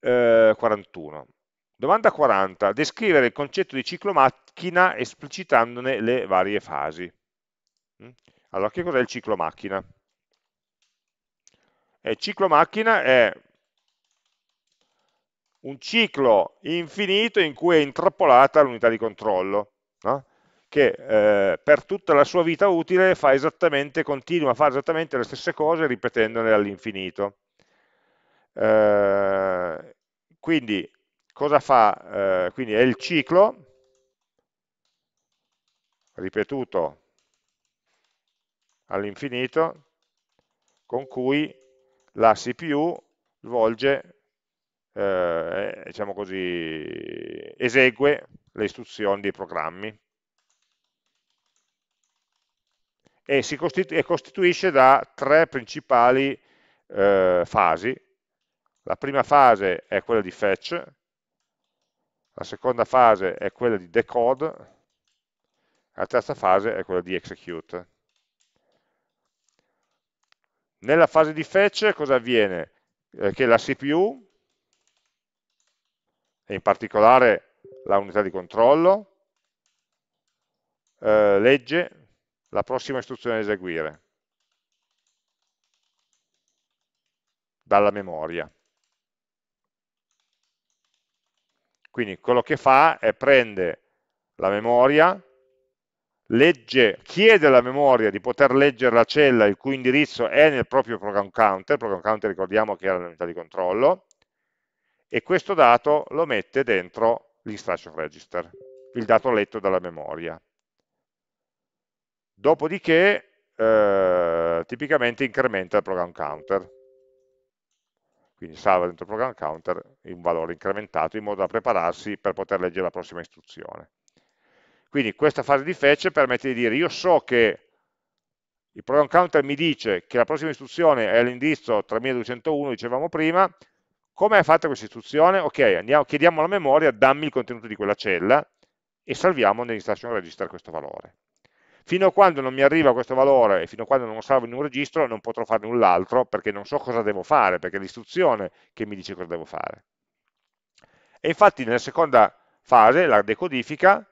eh, 41. Domanda 40. Descrivere il concetto di ciclo macchina esplicitandone le varie fasi. Mm? Allora, che cos'è il ciclo macchina? E ciclo macchina è un ciclo infinito in cui è intrappolata l'unità di controllo, no? che eh, per tutta la sua vita utile fa continua a fare esattamente le stesse cose ripetendole all'infinito. Eh, quindi cosa fa? Eh, quindi è il ciclo ripetuto all'infinito con cui la CPU svolge, eh, eh, diciamo così, esegue le istruzioni dei programmi e si costitu e costituisce da tre principali eh, fasi. La prima fase è quella di fetch, la seconda fase è quella di decode, la terza fase è quella di execute. Nella fase di fetch cosa avviene? Eh, che la CPU, e in particolare la unità di controllo, eh, legge la prossima istruzione da eseguire dalla memoria. Quindi quello che fa è prende la memoria legge, chiede alla memoria di poter leggere la cella il cui indirizzo è nel proprio program counter, program counter ricordiamo che era l'unità di controllo, e questo dato lo mette dentro l'instruction register, il dato letto dalla memoria. Dopodiché eh, tipicamente incrementa il program counter, quindi salva dentro il program counter un valore incrementato in modo da prepararsi per poter leggere la prossima istruzione. Quindi questa fase di fetch permette di dire io so che il program counter mi dice che la prossima istruzione è l'indirizzo 3201, dicevamo prima, come è fatta questa istruzione? Ok, andiamo, chiediamo alla memoria, dammi il contenuto di quella cella e salviamo nell'instruction register questo valore. Fino a quando non mi arriva questo valore e fino a quando non lo salvo in un registro non potrò fare null'altro perché non so cosa devo fare, perché è l'istruzione che mi dice cosa devo fare. E infatti nella seconda fase, la decodifica,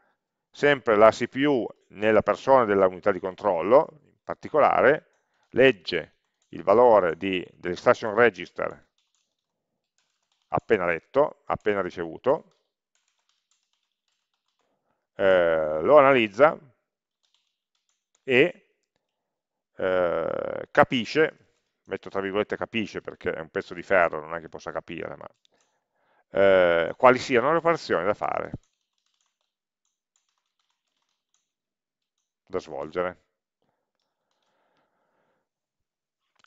sempre la CPU nella persona dell'unità di controllo, in particolare, legge il valore dell'instruction register appena letto, appena ricevuto, eh, lo analizza e eh, capisce, metto tra virgolette capisce perché è un pezzo di ferro, non è che possa capire, ma eh, quali siano le operazioni da fare da svolgere.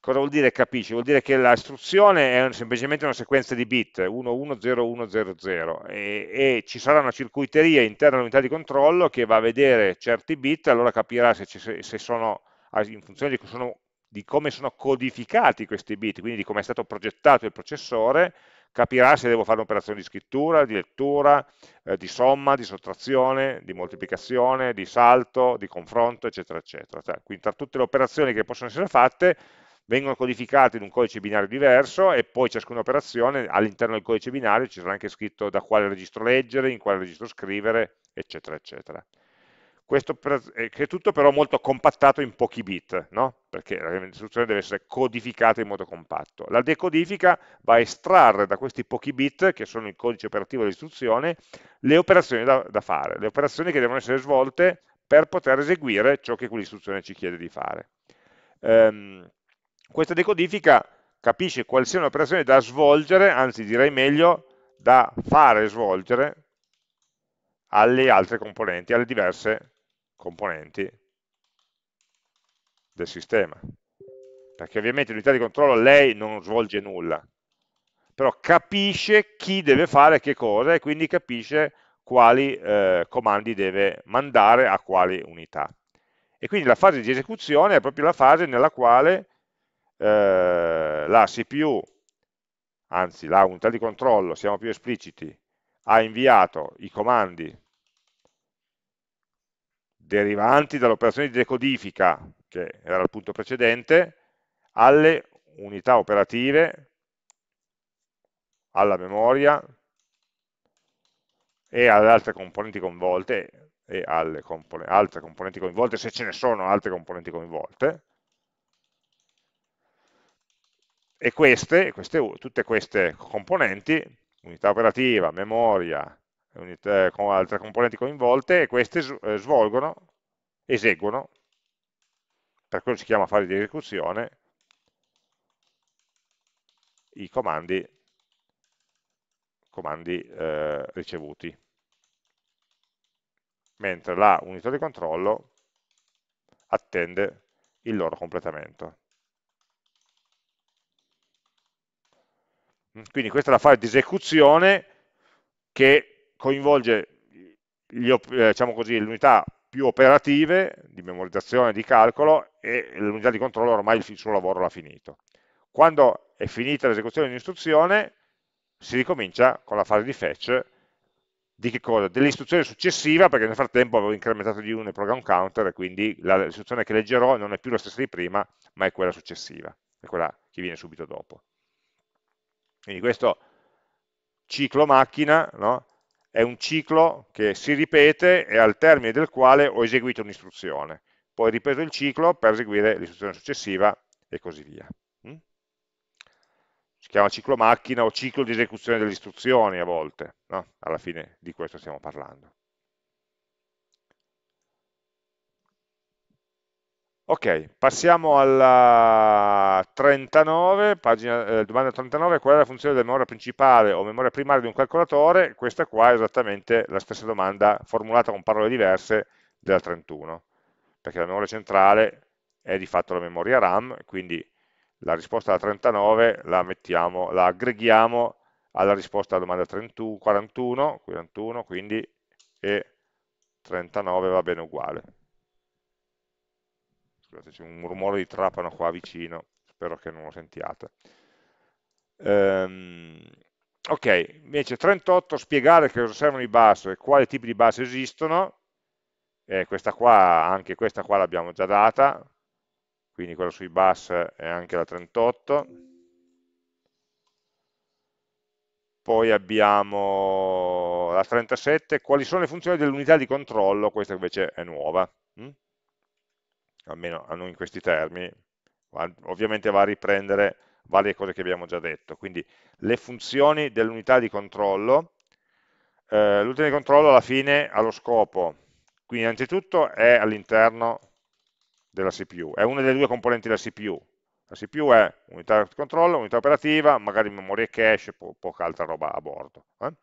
Cosa vuol dire capisci? Vuol dire che la istruzione è semplicemente una sequenza di bit, 1, 1, 0, 110100, e, e ci sarà una circuiteria interna all'unità di controllo che va a vedere certi bit, allora capirà se, se, se sono, ah, in funzione di, sono, di come sono codificati questi bit, quindi di come è stato progettato il processore, capirà se devo fare un'operazione di scrittura, di lettura, eh, di somma, di sottrazione, di moltiplicazione, di salto, di confronto, eccetera, eccetera. Cioè, quindi tra tutte le operazioni che possono essere fatte vengono codificate in un codice binario diverso e poi ciascuna operazione all'interno del codice binario ci sarà anche scritto da quale registro leggere, in quale registro scrivere, eccetera, eccetera. Questo per, è eh, tutto però molto compattato in pochi bit, no? perché l'istruzione deve essere codificata in modo compatto. La decodifica va a estrarre da questi pochi bit, che sono il codice operativo dell'istruzione, le operazioni da, da fare, le operazioni che devono essere svolte per poter eseguire ciò che quell'istruzione ci chiede di fare. Ehm, questa decodifica capisce quali siano le operazioni da svolgere, anzi direi meglio, da fare svolgere alle altre componenti, alle diverse componenti del sistema. Perché ovviamente l'unità di controllo lei non svolge nulla, però capisce chi deve fare che cosa e quindi capisce quali eh, comandi deve mandare a quali unità. E quindi la fase di esecuzione è proprio la fase nella quale eh, la CPU, anzi la unità di controllo, siamo più espliciti, ha inviato i comandi derivanti dall'operazione di decodifica, che era il punto precedente, alle unità operative, alla memoria e alle altre componenti coinvolte, e alle compon altre componenti coinvolte, se ce ne sono altre componenti coinvolte, e queste, queste, tutte queste componenti, unità operativa, memoria unità, con altre componenti coinvolte e queste eh, svolgono, eseguono, per quello si chiama fase di esecuzione, i comandi, comandi eh, ricevuti. Mentre la unità di controllo attende il loro completamento. Quindi questa è la fase di esecuzione che coinvolge eh, diciamo così, le unità più operative di memorizzazione, di calcolo e l'unità di controllo ormai il suo lavoro l'ha finito. Quando è finita l'esecuzione di un'istruzione si ricomincia con la fase di fetch di che cosa? Dell'istruzione successiva, perché nel frattempo avevo incrementato di 1 il program counter e quindi l'istruzione che leggerò non è più la stessa di prima, ma è quella successiva, è quella che viene subito dopo. Quindi questo ciclo macchina no? è un ciclo che si ripete e al termine del quale ho eseguito un'istruzione. Poi ripeto il ciclo per eseguire l'istruzione successiva e così via. Mm? Si chiama ciclo macchina o ciclo di esecuzione delle istruzioni a volte, no? alla fine di questo stiamo parlando. Ok, passiamo alla 39, pagina, eh, domanda 39, qual è la funzione della memoria principale o memoria primaria di un calcolatore? Questa qua è esattamente la stessa domanda formulata con parole diverse della 31, perché la memoria centrale è di fatto la memoria RAM, quindi la risposta alla 39 la, mettiamo, la aggreghiamo alla risposta alla domanda 31, 41, 41 quindi, e 39 va bene uguale. Scusate, c'è un rumore di trapano qua vicino, spero che non lo sentiate. Um, ok, invece 38, spiegare che cosa servono i bus e quali tipi di bus esistono. Eh, questa qua, anche questa qua l'abbiamo già data, quindi quella sui bus è anche la 38. Poi abbiamo la 37, quali sono le funzioni dell'unità di controllo, questa invece è nuova. Hm? almeno a noi in questi termini, ovviamente va a riprendere varie cose che abbiamo già detto, quindi le funzioni dell'unità di controllo, eh, l'unità di controllo alla fine ha lo scopo, quindi innanzitutto è all'interno della CPU, è una delle due componenti della CPU, la CPU è unità di controllo, unità operativa, magari memoria cache, po poca altra roba a bordo. Eh?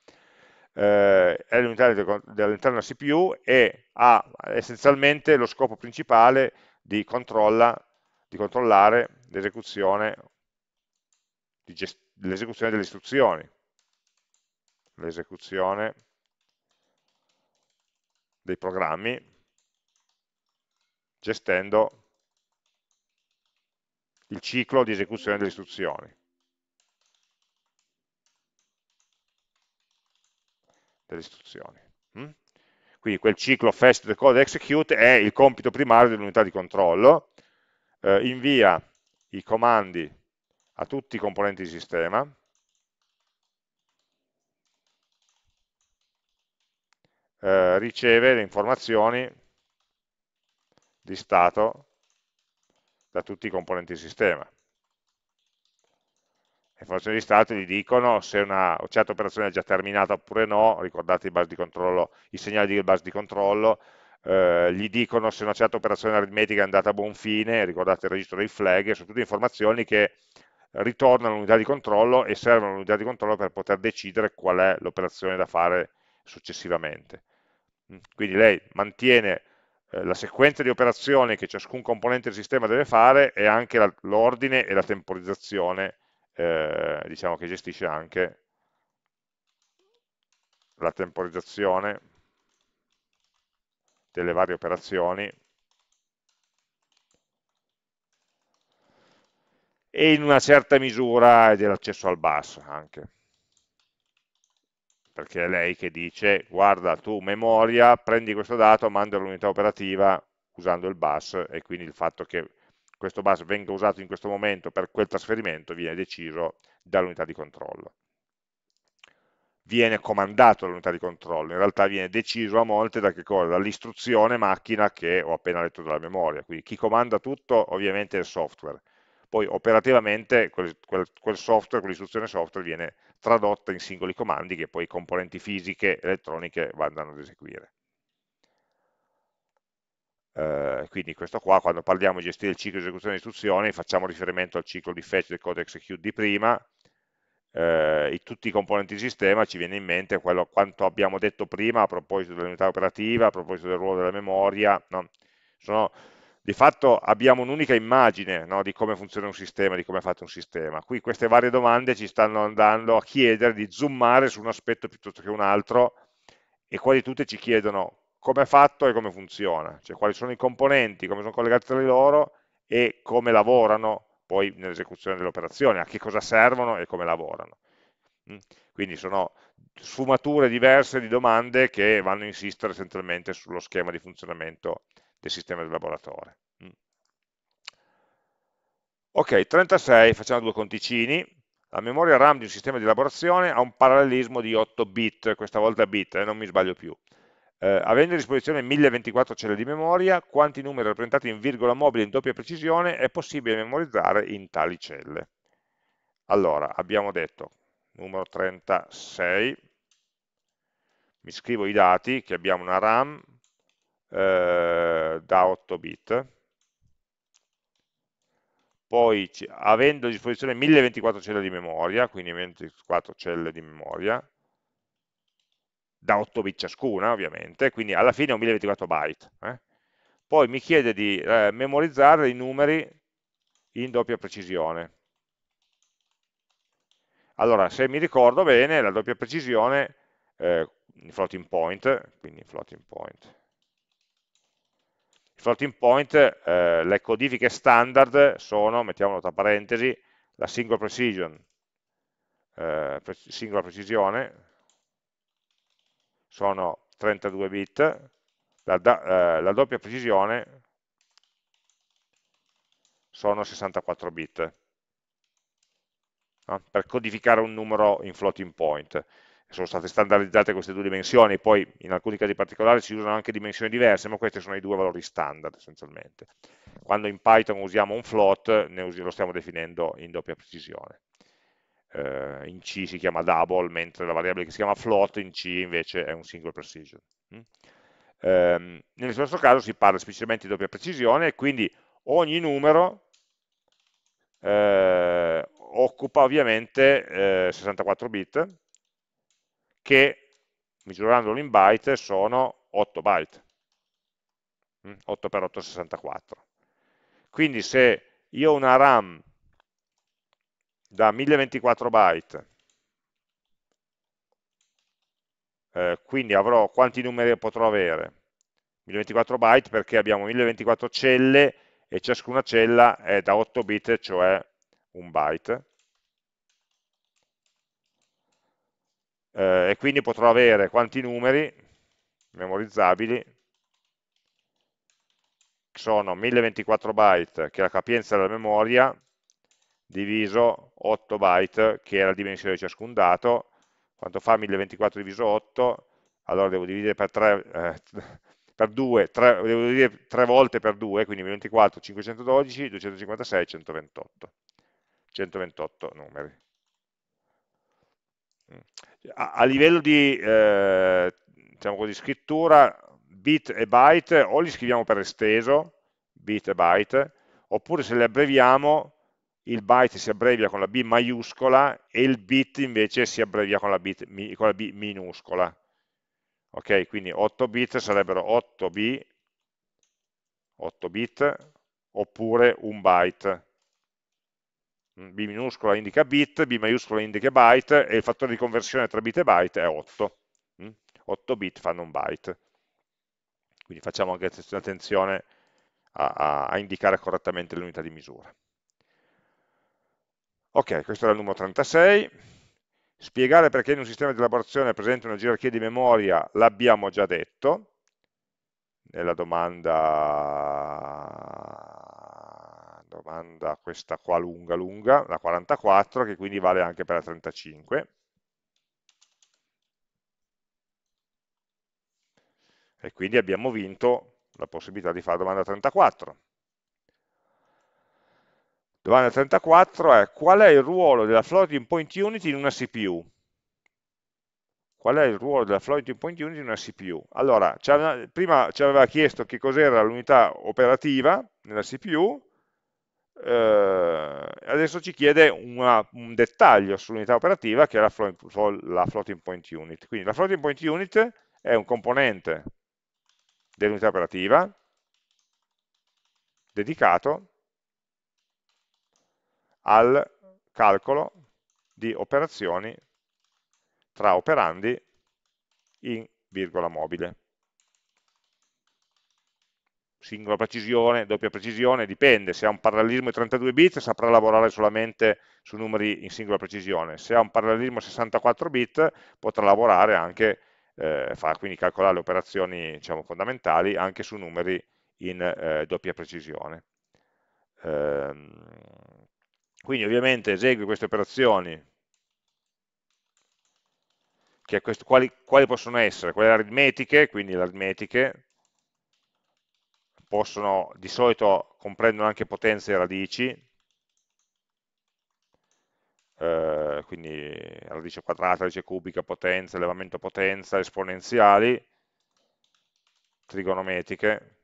Eh, è l'unità dell'interno della CPU e ha essenzialmente lo scopo principale di, controlla, di controllare l'esecuzione delle istruzioni, l'esecuzione dei programmi gestendo il ciclo di esecuzione delle istruzioni. Delle istruzioni. Mm? Quindi quel ciclo fast decode, execute è il compito primario dell'unità di controllo, eh, invia i comandi a tutti i componenti di sistema, eh, riceve le informazioni di stato da tutti i componenti di sistema le funzioni di stato gli dicono se una certa operazione è già terminata oppure no, ricordate i, i segnali del bus di controllo, eh, gli dicono se una certa operazione aritmetica è andata a buon fine, ricordate il registro dei flag, sono tutte informazioni che ritornano all'unità di controllo e servono all'unità di controllo per poter decidere qual è l'operazione da fare successivamente. Mm, quindi lei mantiene eh, la sequenza di operazioni che ciascun componente del sistema deve fare e anche l'ordine e la temporizzazione eh, diciamo che gestisce anche la temporizzazione delle varie operazioni e in una certa misura dell'accesso al bus anche perché è lei che dice guarda tu memoria, prendi questo dato, mandalo all'unità operativa usando il bus e quindi il fatto che questo bus venga usato in questo momento per quel trasferimento viene deciso dall'unità di controllo. Viene comandato dall'unità di controllo, in realtà viene deciso a monte da Dall'istruzione macchina che ho appena letto dalla memoria, quindi chi comanda tutto ovviamente è il software. Poi operativamente quel, quel, quel software, quell'istruzione software viene tradotta in singoli comandi che poi componenti fisiche elettroniche vanno ad eseguire. Eh, quindi questo qua, quando parliamo di gestire il ciclo di esecuzione di istruzioni, facciamo riferimento al ciclo di fetch del code execute di prima, eh, i, tutti i componenti di sistema ci viene in mente quello, quanto abbiamo detto prima a proposito dell'unità operativa, a proposito del ruolo della memoria, no? Sono, di fatto abbiamo un'unica immagine no, di come funziona un sistema, di come è fatto un sistema. Qui queste varie domande ci stanno andando a chiedere di zoomare su un aspetto piuttosto che un altro e quasi tutte ci chiedono come è fatto e come funziona, cioè quali sono i componenti, come sono collegati tra di loro e come lavorano poi nell'esecuzione delle operazioni, a che cosa servono e come lavorano. Mm? Quindi sono sfumature diverse di domande che vanno a insistere essenzialmente sullo schema di funzionamento del sistema del laboratorio. Mm? Ok, 36, facciamo due conticini. La memoria RAM di un sistema di elaborazione ha un parallelismo di 8 bit, questa volta bit, eh, non mi sbaglio più eh, avendo a disposizione 1024 celle di memoria, quanti numeri rappresentati in virgola mobile in doppia precisione è possibile memorizzare in tali celle. Allora, abbiamo detto numero 36, mi scrivo i dati che abbiamo una RAM eh, da 8 bit, poi avendo a disposizione 1024 celle di memoria, quindi 24 celle di memoria, da 8 bit ciascuna ovviamente, quindi alla fine è un 1024 byte. Eh? Poi mi chiede di eh, memorizzare i numeri in doppia precisione. Allora, se mi ricordo bene, la doppia precisione eh, in floating point, quindi in floating point. Il floating point, eh, le codifiche standard sono, mettiamolo tra parentesi, la single precision, eh, singola precisione, sono 32 bit, la, da, eh, la doppia precisione sono 64 bit, no? per codificare un numero in floating point. Sono state standardizzate queste due dimensioni, poi in alcuni casi particolari si usano anche dimensioni diverse, ma questi sono i due valori standard essenzialmente. Quando in Python usiamo un float, lo stiamo definendo in doppia precisione eh, in C si chiama double, mentre la variabile che si chiama float in C invece è un single precision. Mm? Eh, nel nostro caso si parla esplicitamente di doppia precisione e quindi ogni numero eh, occupa ovviamente eh, 64 bit che misurandolo in byte sono 8 byte 8 x 8 è 64 quindi se io ho una RAM da 1024 byte, eh, quindi avrò quanti numeri potrò avere? 1024 byte perché abbiamo 1024 celle e ciascuna cella è da 8 bit, cioè un byte. Eh, e quindi potrò avere quanti numeri memorizzabili? Sono 1024 byte, che è la capienza della memoria, diviso 8 byte, che è la dimensione di ciascun dato, quanto fa 1024 diviso 8? Allora devo dividere per 3, eh, per 2, 3, devo dividere 3 volte per 2, quindi 1024, 512, 256, 128. 128 numeri. A, a livello di eh, diciamo così, scrittura, bit e byte o li scriviamo per esteso, bit e byte, oppure se li abbreviamo il byte si abbrevia con la B maiuscola e il bit invece si abbrevia con la, bit, con la B minuscola. Ok, quindi 8 bit sarebbero 8 B, 8 bit, oppure un byte. Mm, B minuscola indica bit, B maiuscola indica byte e il fattore di conversione tra bit e byte è 8. 8 mm, bit fanno un byte. Quindi facciamo anche attenzione a, a, a indicare correttamente l'unità di misura. Ok, questo era il numero 36. Spiegare perché in un sistema di elaborazione è presente una gerarchia di memoria l'abbiamo già detto nella domanda, domanda questa qua lunga lunga, la 44, che quindi vale anche per la 35. E quindi abbiamo vinto la possibilità di fare la domanda 34. Domanda 34 è qual è il ruolo della floating point unit in una CPU? Qual è il ruolo della floating point unit in una CPU? Allora, prima ci aveva chiesto che cos'era l'unità operativa nella CPU, eh, adesso ci chiede una, un dettaglio sull'unità operativa che è la, flo la floating point unit. Quindi la floating point unit è un componente dell'unità operativa dedicato al calcolo di operazioni tra operandi in virgola mobile. Singola precisione, doppia precisione, dipende, se ha un parallelismo di 32 bit saprà lavorare solamente su numeri in singola precisione, se ha un parallelismo 64 bit potrà lavorare anche, eh, far quindi calcolare le operazioni diciamo, fondamentali anche su numeri in eh, doppia precisione. Ehm quindi ovviamente esegui queste operazioni, questo, quali, quali, possono essere? Quelle aritmetiche, quindi le aritmetiche, possono, di solito comprendono anche potenze e radici, eh, quindi radice quadrata, radice cubica, potenza, elevamento potenza, esponenziali, trigonometriche,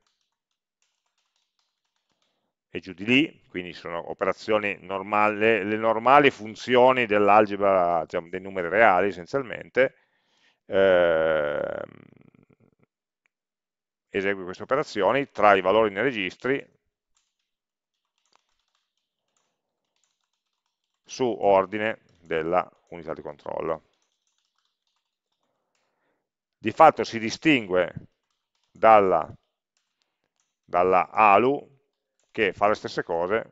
e giù di lì, quindi sono operazioni normali, le, normali funzioni dell'algebra diciamo, dei numeri reali essenzialmente, eh, esegue queste operazioni tra i valori nei registri su ordine della unità di controllo. Di fatto si distingue dalla, dalla ALU, che fa le stesse cose,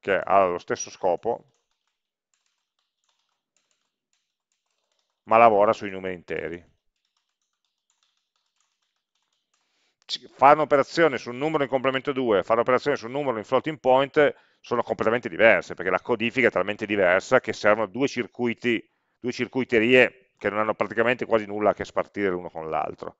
che ha lo stesso scopo, ma lavora sui numeri interi. Fare un'operazione su un numero in complemento 2 e fare un'operazione su un numero in floating point sono completamente diverse, perché la codifica è talmente diversa che servono due circuiti, due circuiterie che non hanno praticamente quasi nulla a che spartire l'uno con l'altro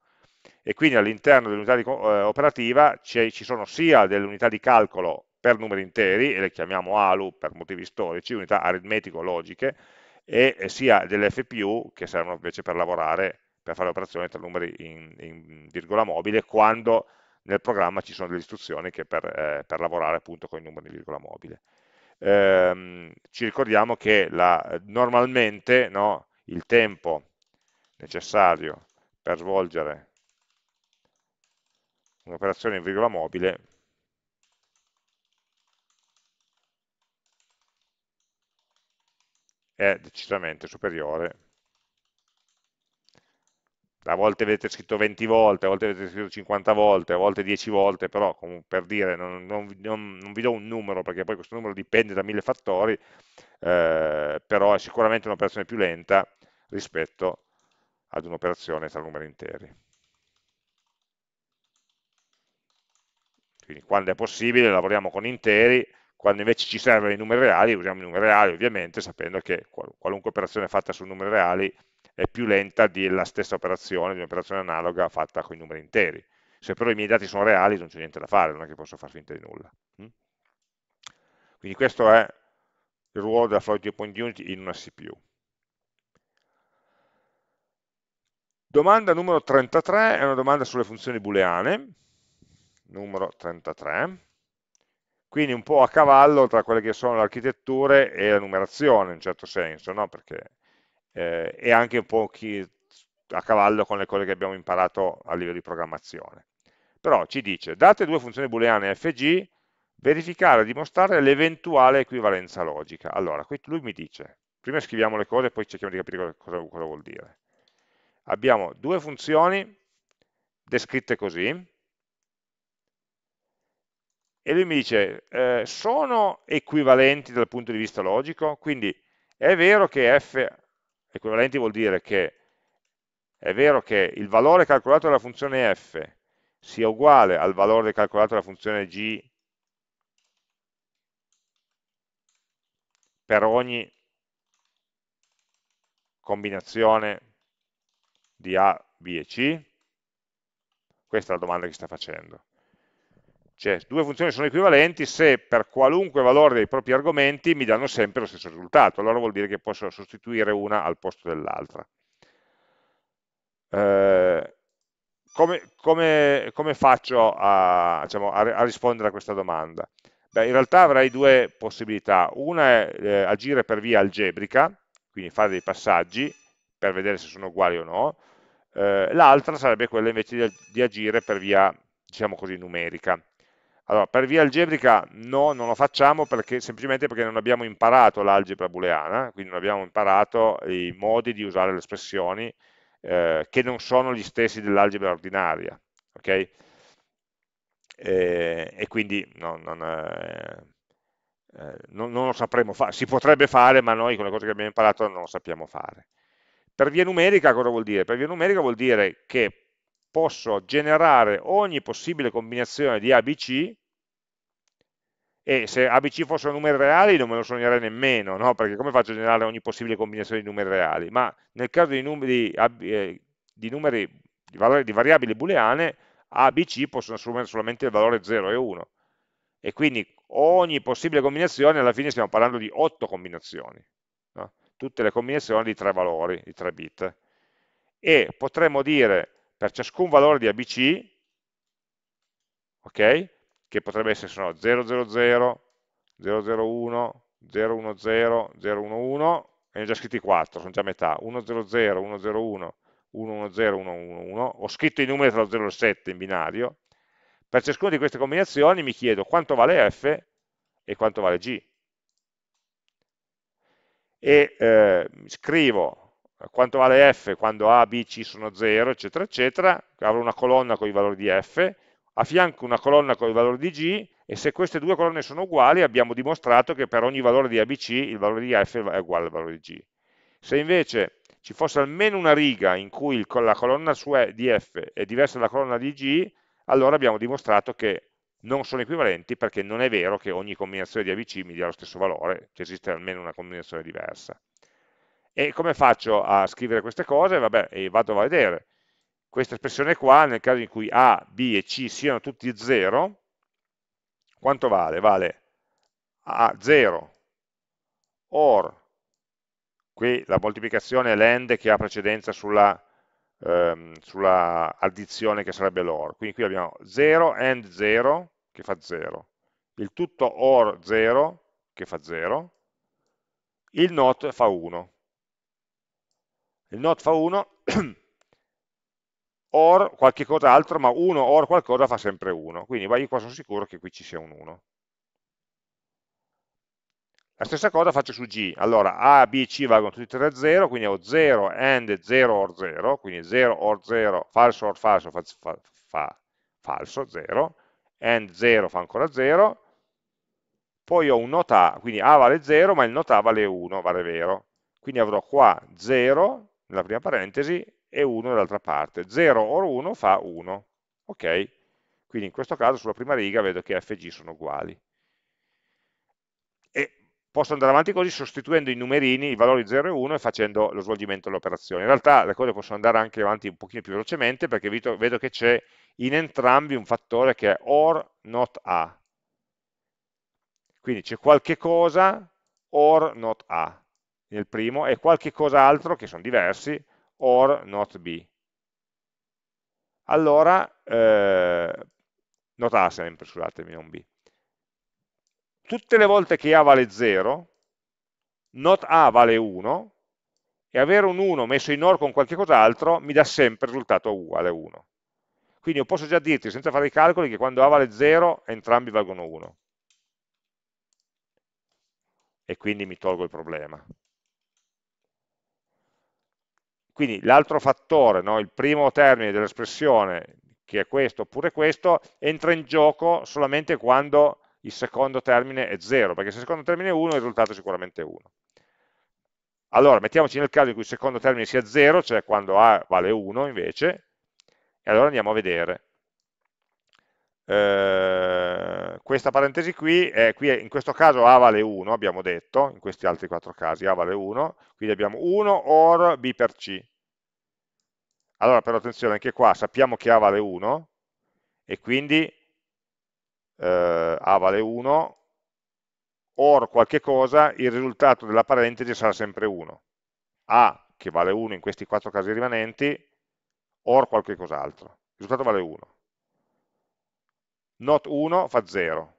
e quindi all'interno dell'unità eh, operativa ci sono sia delle unità di calcolo per numeri interi, e le chiamiamo ALU per motivi storici, unità aritmetico-logiche, e, e sia delle FPU che servono invece per lavorare, per fare operazioni tra numeri in, in virgola mobile, quando nel programma ci sono delle istruzioni che per, eh, per lavorare appunto con i numeri in virgola mobile. Ehm, ci ricordiamo che la, normalmente no, il tempo necessario per svolgere un'operazione in virgola mobile è decisamente superiore a volte avete scritto 20 volte, a volte avete scritto 50 volte, a volte 10 volte, però per dire, non, non, non, non vi do un numero, perché poi questo numero dipende da mille fattori, eh, però è sicuramente un'operazione più lenta rispetto ad un'operazione tra numeri interi. Quindi quando è possibile lavoriamo con interi, quando invece ci servono i numeri reali usiamo i numeri reali ovviamente, sapendo che qualunque operazione fatta su numeri reali è più lenta della stessa operazione, di un'operazione analoga fatta con i numeri interi. Se però i miei dati sono reali non c'è niente da fare, non è che posso far finta di nulla. Hm? Quindi questo è il ruolo della floating point unit in una CPU. Domanda numero 33 è una domanda sulle funzioni booleane numero 33, quindi un po' a cavallo tra quelle che sono le architetture e la numerazione in un certo senso, no? perché eh, è anche un po' a cavallo con le cose che abbiamo imparato a livello di programmazione. Però ci dice, date due funzioni booleane f e g, verificare e dimostrare l'eventuale equivalenza logica. Allora, qui lui mi dice, prima scriviamo le cose e poi cerchiamo di capire cosa, cosa vuol dire. Abbiamo due funzioni descritte così, e lui mi dice, eh, sono equivalenti dal punto di vista logico? Quindi è vero che f, equivalenti vuol dire che è vero che il valore calcolato dalla funzione f sia uguale al valore calcolato dalla funzione g per ogni combinazione di A, B e C? Questa è la domanda che sta facendo. Cioè, due funzioni sono equivalenti se per qualunque valore dei propri argomenti mi danno sempre lo stesso risultato, allora vuol dire che posso sostituire una al posto dell'altra. Eh, come, come, come, faccio a, diciamo, a, a, rispondere a questa domanda? Beh, in realtà avrei due possibilità. Una è eh, agire per via algebrica, quindi fare dei passaggi per vedere se sono uguali o no. Eh, L'altra sarebbe quella invece di, di agire per via, diciamo così, numerica allora, per via algebrica no, non lo facciamo perché, semplicemente perché non abbiamo imparato l'algebra booleana, quindi non abbiamo imparato i modi di usare le espressioni eh, che non sono gli stessi dell'algebra ordinaria. Ok? E, eh, e, quindi no, non, eh, eh non, non, lo sapremo fare, si potrebbe fare, ma noi con le cose che abbiamo imparato non lo sappiamo fare. Per via numerica cosa vuol dire? Per via numerica vuol dire che posso generare ogni possibile combinazione di ABC e se ABC fossero numeri reali non me lo sognerei nemmeno, no? perché come faccio a generare ogni possibile combinazione di numeri reali? Ma nel caso di numeri, eh, di, numeri, di, valori, di variabili booleane, ABC possono assumere solamente il valore 0 e 1 e quindi ogni possibile combinazione, alla fine stiamo parlando di 8 combinazioni, no? tutte le combinazioni di 3 valori, di 3 bit. E potremmo dire per ciascun valore di ABC, ok? che potrebbe essere sono 000, 001, 010, 011, e ne ho già scritti 4, sono già a metà, 100, 101, 110, 111, ho scritto i numeri tra lo 0 e il 7 in binario, per ciascuna di queste combinazioni mi chiedo quanto vale f e quanto vale g. E eh, scrivo quanto vale f quando a, b, c sono 0, eccetera, eccetera, avrò una colonna con i valori di f, a fianco una colonna con i valori di g, e se queste due colonne sono uguali abbiamo dimostrato che per ogni valore di abc il valore di f è uguale al valore di g. Se invece ci fosse almeno una riga in cui il, la colonna di f è diversa dalla colonna di g, allora abbiamo dimostrato che non sono equivalenti perché non è vero che ogni combinazione di abc mi dia lo stesso valore, esiste almeno una combinazione diversa. E come faccio a scrivere queste cose? Vabbè, e vado a vedere. Questa espressione qua, nel caso in cui A, B e C siano tutti 0, quanto vale? Vale A 0 or, qui la moltiplicazione è l'end che ha precedenza sulla, ehm, sulla addizione che sarebbe l'or. Quindi qui abbiamo 0, end 0, che fa 0. Il tutto or 0, che fa 0. Il not fa 1 il not fa 1, or qualche cos'altro, ma 1 or qualcosa fa sempre 1, quindi io qua sono sicuro che qui ci sia un 1. La stessa cosa faccio su G, allora A, B, C valgono tutti e tre 3 0, quindi ho 0 and 0 or 0, quindi 0 or 0, falso or falso fa, fa, fa falso, 0, and 0 fa ancora 0, poi ho un not A, quindi A vale 0, ma il not A vale 1, vale vero, quindi avrò qua 0, nella prima parentesi e 1 dall'altra parte. 0 o 1 fa 1. Ok? Quindi in questo caso sulla prima riga vedo che f e g sono uguali. E posso andare avanti così sostituendo i numerini, i valori 0 e 1 e facendo lo svolgimento dell'operazione. In realtà le cose possono andare anche avanti un pochino più velocemente perché vedo che c'è in entrambi un fattore che è or not a. Quindi c'è qualche cosa or not a è primo, e qualche cos'altro, che sono diversi, or not b Allora, eh, not A sempre, scusatemi, non B. Tutte le volte che A vale 0, not A vale 1, e avere un 1 messo in OR con qualche cos'altro mi dà sempre il risultato uguale a 1. Quindi io posso già dirti, senza fare i calcoli, che quando A vale 0, entrambi valgono 1. E quindi mi tolgo il problema. Quindi l'altro fattore, no? il primo termine dell'espressione, che è questo oppure questo, entra in gioco solamente quando il secondo termine è 0, perché se il secondo termine è 1 il risultato è sicuramente 1. Allora, mettiamoci nel caso in cui il secondo termine sia 0, cioè quando A vale 1 invece, e allora andiamo a vedere. Eh, questa parentesi qui, è, qui è, in questo caso A vale 1, abbiamo detto, in questi altri quattro casi A vale 1, quindi abbiamo 1 OR B per C. Allora però attenzione, anche qua sappiamo che A vale 1 e quindi eh, A vale 1 OR qualche cosa, il risultato della parentesi sarà sempre 1. A che vale 1 in questi quattro casi rimanenti, OR qualche cos'altro. Il risultato vale 1 not 1 fa 0,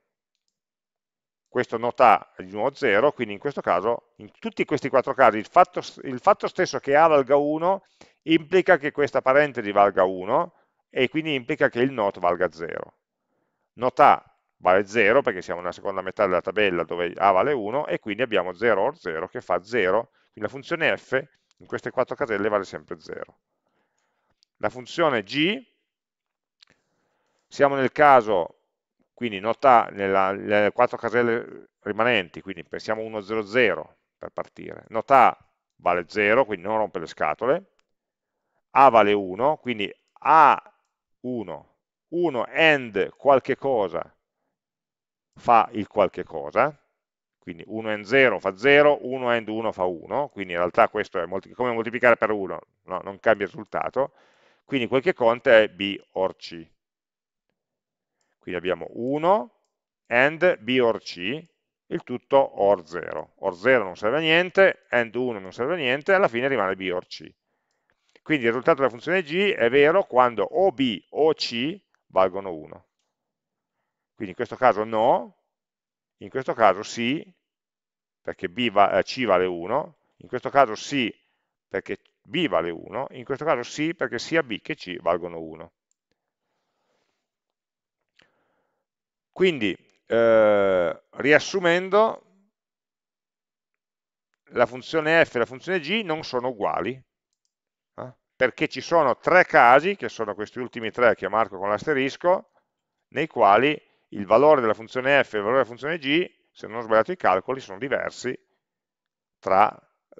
questo not A è di nuovo 0, quindi in questo caso, in tutti questi quattro casi, il fatto, il fatto stesso che A valga 1 implica che questa parentesi valga 1 e quindi implica che il not valga 0. Not A vale 0 perché siamo nella seconda metà della tabella dove A vale 1 e quindi abbiamo 0 or 0 che fa 0, quindi la funzione f in queste quattro caselle vale sempre 0. La funzione g siamo nel caso, quindi nota nella, nelle quattro caselle rimanenti, quindi pensiamo 1, 0, 0 per partire. Nota A vale 0, quindi non rompe le scatole. A vale 1, quindi A1, 1 and qualche cosa fa il qualche cosa, quindi 1 and 0 fa 0, 1 and 1 fa 1, quindi in realtà questo è molti come moltiplicare per 1, no, non cambia il risultato, quindi quel che conta è B or C. Quindi abbiamo 1, AND, B OR C, il tutto OR 0. OR 0 non serve a niente, AND 1 non serve a niente, alla fine rimane B OR C. Quindi il risultato della funzione G è vero quando o B o C valgono 1. Quindi in questo caso no, in questo caso sì, perché va, eh, C vale 1, in questo caso sì perché B vale 1, in questo caso sì perché sia B che C valgono 1. Quindi, eh, riassumendo, la funzione f e la funzione g non sono uguali, eh? perché ci sono tre casi, che sono questi ultimi tre che marco con l'asterisco, nei quali il valore della funzione f e il valore della funzione g, se non ho sbagliato i calcoli, sono diversi tra,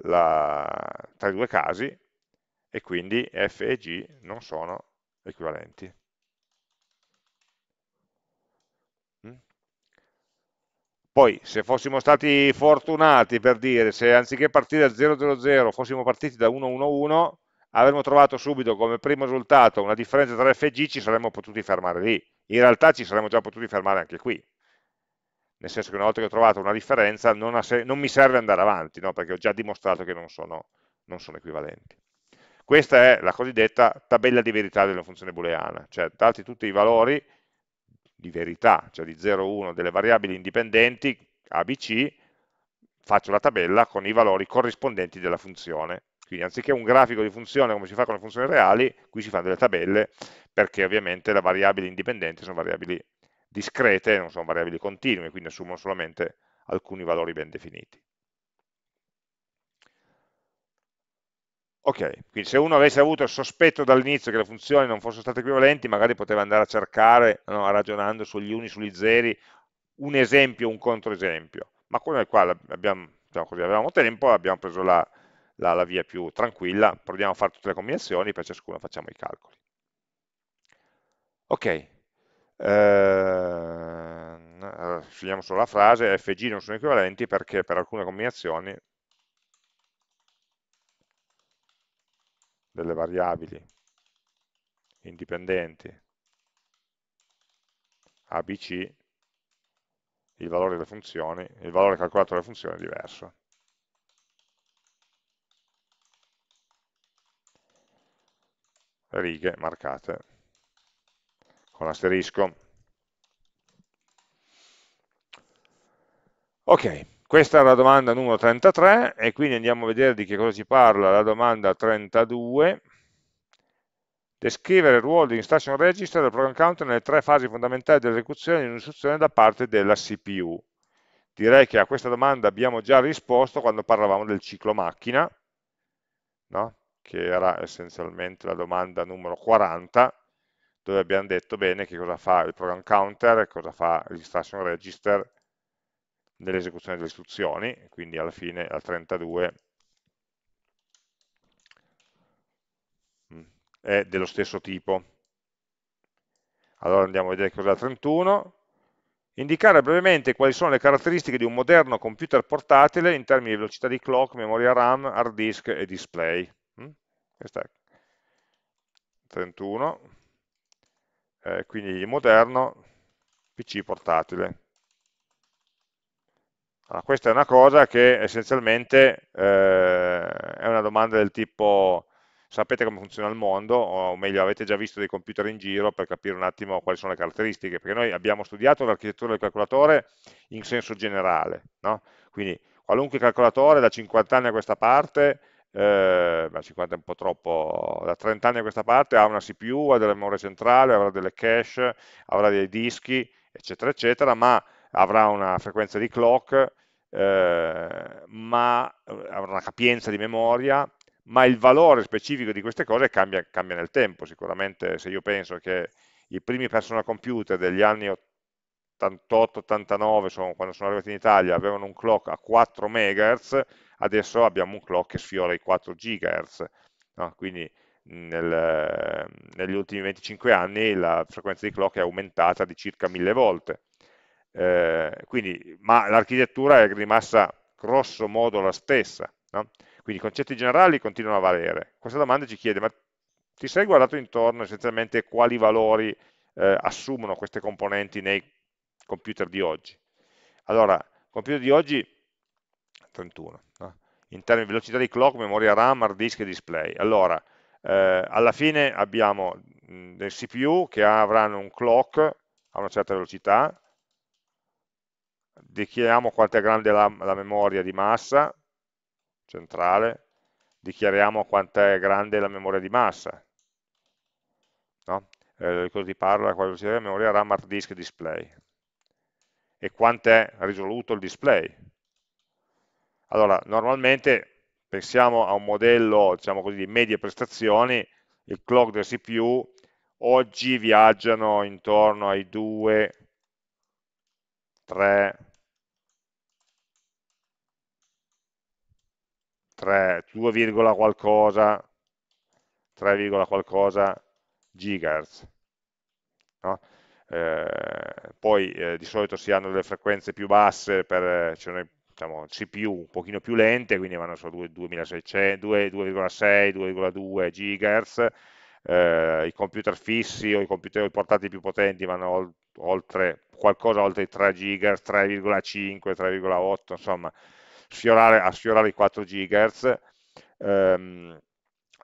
la, tra i due casi, e quindi f e g non sono equivalenti. Poi se fossimo stati fortunati per dire, se anziché partire da 0,0,0 fossimo partiti da 1,1,1, avremmo trovato subito come primo risultato una differenza tra F e G, ci saremmo potuti fermare lì. In realtà ci saremmo già potuti fermare anche qui. Nel senso che una volta che ho trovato una differenza non, non mi serve andare avanti, no? perché ho già dimostrato che non sono, non sono equivalenti. Questa è la cosiddetta tabella di verità della funzione booleana, cioè dati tutti i valori di verità, cioè di 0, 1 delle variabili indipendenti ABC, faccio la tabella con i valori corrispondenti della funzione. Quindi anziché un grafico di funzione come si fa con le funzioni reali, qui si fanno delle tabelle perché ovviamente le variabili indipendenti sono variabili discrete, non sono variabili continue, quindi assumono solamente alcuni valori ben definiti. Ok, quindi se uno avesse avuto il sospetto dall'inizio che le funzioni non fossero state equivalenti, magari poteva andare a cercare, no, ragionando sugli uni, sugli zeri, un esempio, un controesempio. Ma quello è qua abbiamo, diciamo così, avevamo tempo, abbiamo preso la, la, la via più tranquilla, proviamo a fare tutte le combinazioni, per ciascuno facciamo i calcoli. Ok, ehm, scegliamo solo la frase, f e g non sono equivalenti perché per alcune combinazioni delle variabili indipendenti abc, il valore delle funzioni, il valore calcolato delle funzioni è diverso. righe marcate con asterisco Ok, questa è la domanda numero 33 e quindi andiamo a vedere di che cosa ci parla la domanda 32. Descrivere il ruolo di instruction register del program counter nelle tre fasi fondamentali dell'esecuzione di un'istruzione da parte della CPU. Direi che a questa domanda abbiamo già risposto quando parlavamo del ciclo macchina, no? che era essenzialmente la domanda numero 40, dove abbiamo detto bene che cosa fa il program counter, cosa fa l'instruction register, dell'esecuzione delle istruzioni, quindi alla fine al 32 mm, è dello stesso tipo. Allora andiamo a vedere cosa è il 31. Indicare brevemente quali sono le caratteristiche di un moderno computer portatile in termini di velocità di clock, memoria RAM, hard disk e display. Mm? Questa è 31, eh, quindi moderno, PC portatile. Allora, questa è una cosa che essenzialmente eh, è una domanda del tipo sapete come funziona il mondo, o meglio avete già visto dei computer in giro per capire un attimo quali sono le caratteristiche, perché noi abbiamo studiato l'architettura del calcolatore in senso generale, no? quindi qualunque calcolatore da 50 anni a questa parte, eh, 50 è un po' troppo, da 30 anni a questa parte ha una CPU, ha delle memorie centrali, avrà delle cache, avrà dei dischi, eccetera, eccetera, ma avrà una frequenza di clock, eh, ma eh, avrà una capienza di memoria, ma il valore specifico di queste cose cambia, cambia nel tempo. Sicuramente se io penso che i primi personal computer degli anni 88-89, quando sono arrivati in Italia, avevano un clock a 4 MHz, adesso abbiamo un clock che sfiora i 4 GHz. No? Quindi nel, negli ultimi 25 anni la frequenza di clock è aumentata di circa 1000 volte. Eh, quindi, ma l'architettura è rimasta grosso modo la stessa. No? Quindi i concetti generali continuano a valere. Questa domanda ci chiede, ma ti sei guardato intorno essenzialmente quali valori eh, assumono queste componenti nei computer di oggi? Allora, computer di oggi 31, no? in termini di velocità di clock, memoria RAM, hard disk e display. Allora, eh, alla fine abbiamo mh, del CPU che avranno un clock a una certa velocità, dichiariamo quanto è grande la, la memoria di massa centrale, dichiariamo quanto è grande la memoria di massa. No? Eh, cosa ti parla? Quale sia la memoria RAM hard disk display. E quanto è risoluto il display? Allora, normalmente pensiamo a un modello, diciamo così, di medie prestazioni, il clock del CPU oggi viaggiano intorno ai 2, 3, 3, 2, qualcosa, 3, qualcosa gigahertz. No? Eh, poi eh, di solito si hanno delle frequenze più basse per cioè, diciamo, CPU un pochino più lente, quindi vanno su 2,6, 2,2 gigahertz, eh, i computer fissi o i computer portati più potenti vanno oltre qualcosa oltre i 3 gigahertz, 3,5, 3,8, insomma sfiorare, a sfiorare i 4 GHz. Ehm,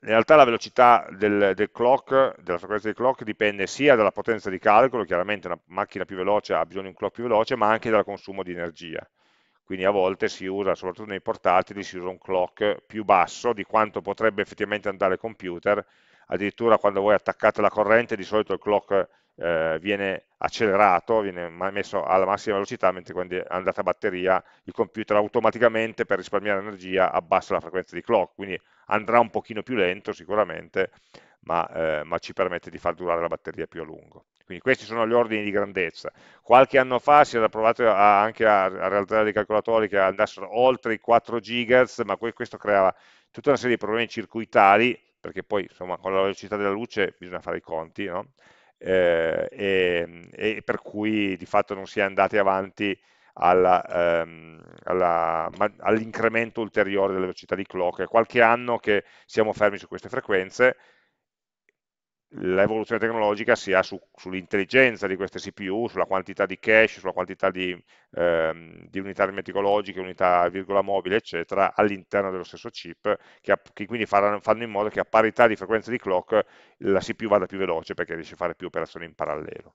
in realtà la velocità del, del clock, della frequenza di clock, dipende sia dalla potenza di calcolo, chiaramente una macchina più veloce ha bisogno di un clock più veloce, ma anche dal consumo di energia. Quindi a volte si usa, soprattutto nei portatili, si usa un clock più basso di quanto potrebbe effettivamente andare il computer. Addirittura quando voi attaccate la corrente, di solito il clock eh, viene accelerato, viene messo alla massima velocità, mentre quando è andata a batteria il computer automaticamente per risparmiare energia abbassa la frequenza di clock, quindi andrà un pochino più lento sicuramente, ma, eh, ma ci permette di far durare la batteria più a lungo. Quindi questi sono gli ordini di grandezza. Qualche anno fa si era provato a, anche a, a, realizzare dei calcolatori che andassero oltre i 4 GHz, ma que questo creava tutta una serie di problemi circuitali, perché poi insomma, con la velocità della luce bisogna fare i conti, no? eh, e, ehm, e, per cui di fatto non si è andati avanti alla, ehm, alla, all'incremento ulteriore della velocità di clock. È qualche anno che siamo fermi su queste frequenze, l'evoluzione tecnologica si ha su, sull'intelligenza di queste CPU, sulla quantità di cache, sulla quantità di, ehm, di unità aritmeticologiche, unità virgola mobile, eccetera, all'interno dello stesso chip, che, che quindi faranno, fanno in modo che a parità di frequenza di clock la CPU vada più veloce perché riesce a fare più operazioni in parallelo.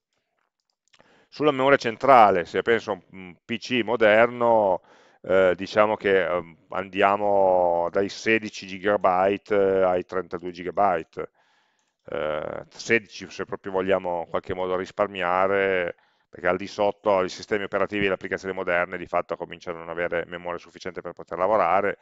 Sulla memoria centrale, se penso a un PC moderno, eh, diciamo che eh, andiamo dai 16 GB eh, ai 32 GB eh, 16 se proprio vogliamo in qualche modo risparmiare, perché al di sotto i sistemi operativi e le applicazioni moderne di fatto cominciano a non avere memoria sufficiente per poter lavorare,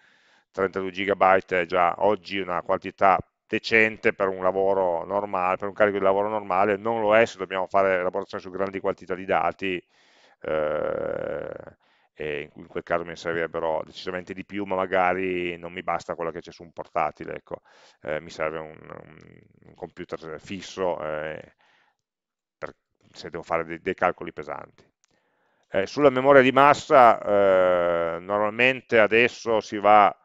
32 GB è già oggi una quantità decente per un lavoro normale, per un carico di lavoro normale, non lo è se dobbiamo fare elaborazione su grandi quantità di dati, eh, e in quel caso mi ne servirebbero decisamente di più, ma magari non mi basta quello che c'è su un portatile, ecco. eh, mi serve un, un, computer fisso eh, per, se devo fare dei, dei calcoli pesanti. Eh, sulla memoria di massa, eh, normalmente adesso si va,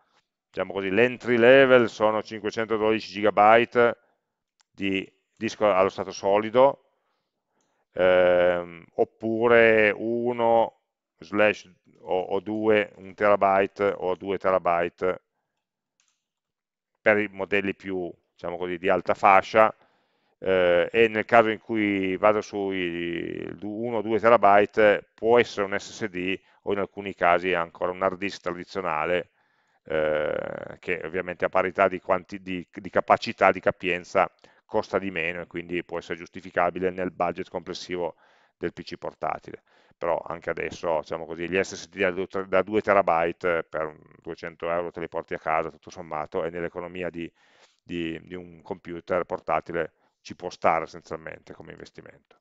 diciamo così, l'entry level sono 512 GB di disco allo stato solido, ehm, oppure 1 slash o, o 2, 1 terabyte o 2 terabyte per i modelli più, diciamo così, di alta fascia eh, e nel caso in cui vado sui 1 o 2 terabyte può essere un SSD o in alcuni casi ancora un hard disk tradizionale eh, che ovviamente a parità di, quanti, di, di capacità, di capienza costa di meno e quindi può essere giustificabile nel budget complessivo del PC portatile però anche adesso diciamo così, gli SSD da 2 terabyte eh, per 200 euro te li porti a casa tutto sommato e nell'economia di, di, di un computer portatile ci può stare essenzialmente come investimento.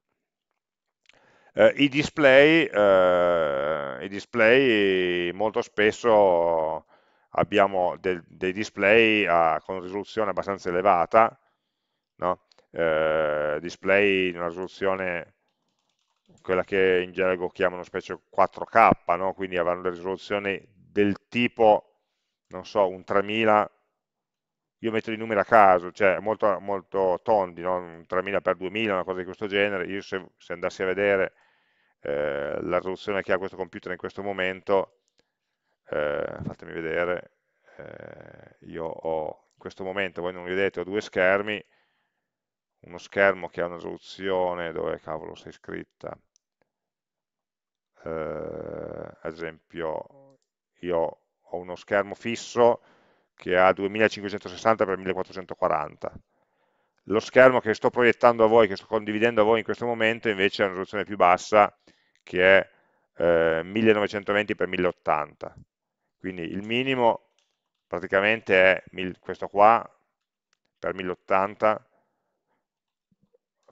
Eh, i, display, eh, I display molto spesso abbiamo del, dei display a, con risoluzione abbastanza elevata, no? eh, display in una risoluzione quella che in gergo chiamano specie 4K, no? quindi avranno le risoluzioni del tipo, non so, un 3000, io metto i numeri a caso, cioè molto, molto tondi, no? un 3000 x 2000, una cosa di questo genere, io se, se andassi a vedere eh, la risoluzione che ha questo computer in questo momento, eh, fatemi vedere, eh, io ho in questo momento, voi non li vedete, ho due schermi, uno schermo che ha una risoluzione, dove cavolo sei scritta, eh, ad esempio io ho uno schermo fisso che ha 2560 x 1440 lo schermo che sto proiettando a voi, che sto condividendo a voi in questo momento invece ha una risoluzione più bassa che è eh, 1920 x 1080 quindi il minimo praticamente è questo qua per 1080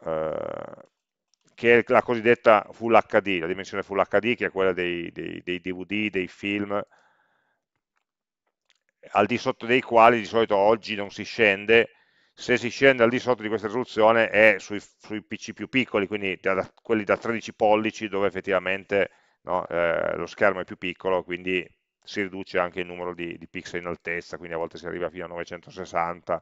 eh, che è la cosiddetta Full HD, la dimensione Full HD che è quella dei, dei, dei DVD, dei film, al di sotto dei quali di solito oggi non si scende, se si scende al di sotto di questa risoluzione è sui, sui PC più piccoli, quindi da, da, quelli da 13 pollici dove effettivamente no, eh, lo schermo è più piccolo, quindi si riduce anche il numero di, di, pixel in altezza, quindi a volte si arriva fino a 960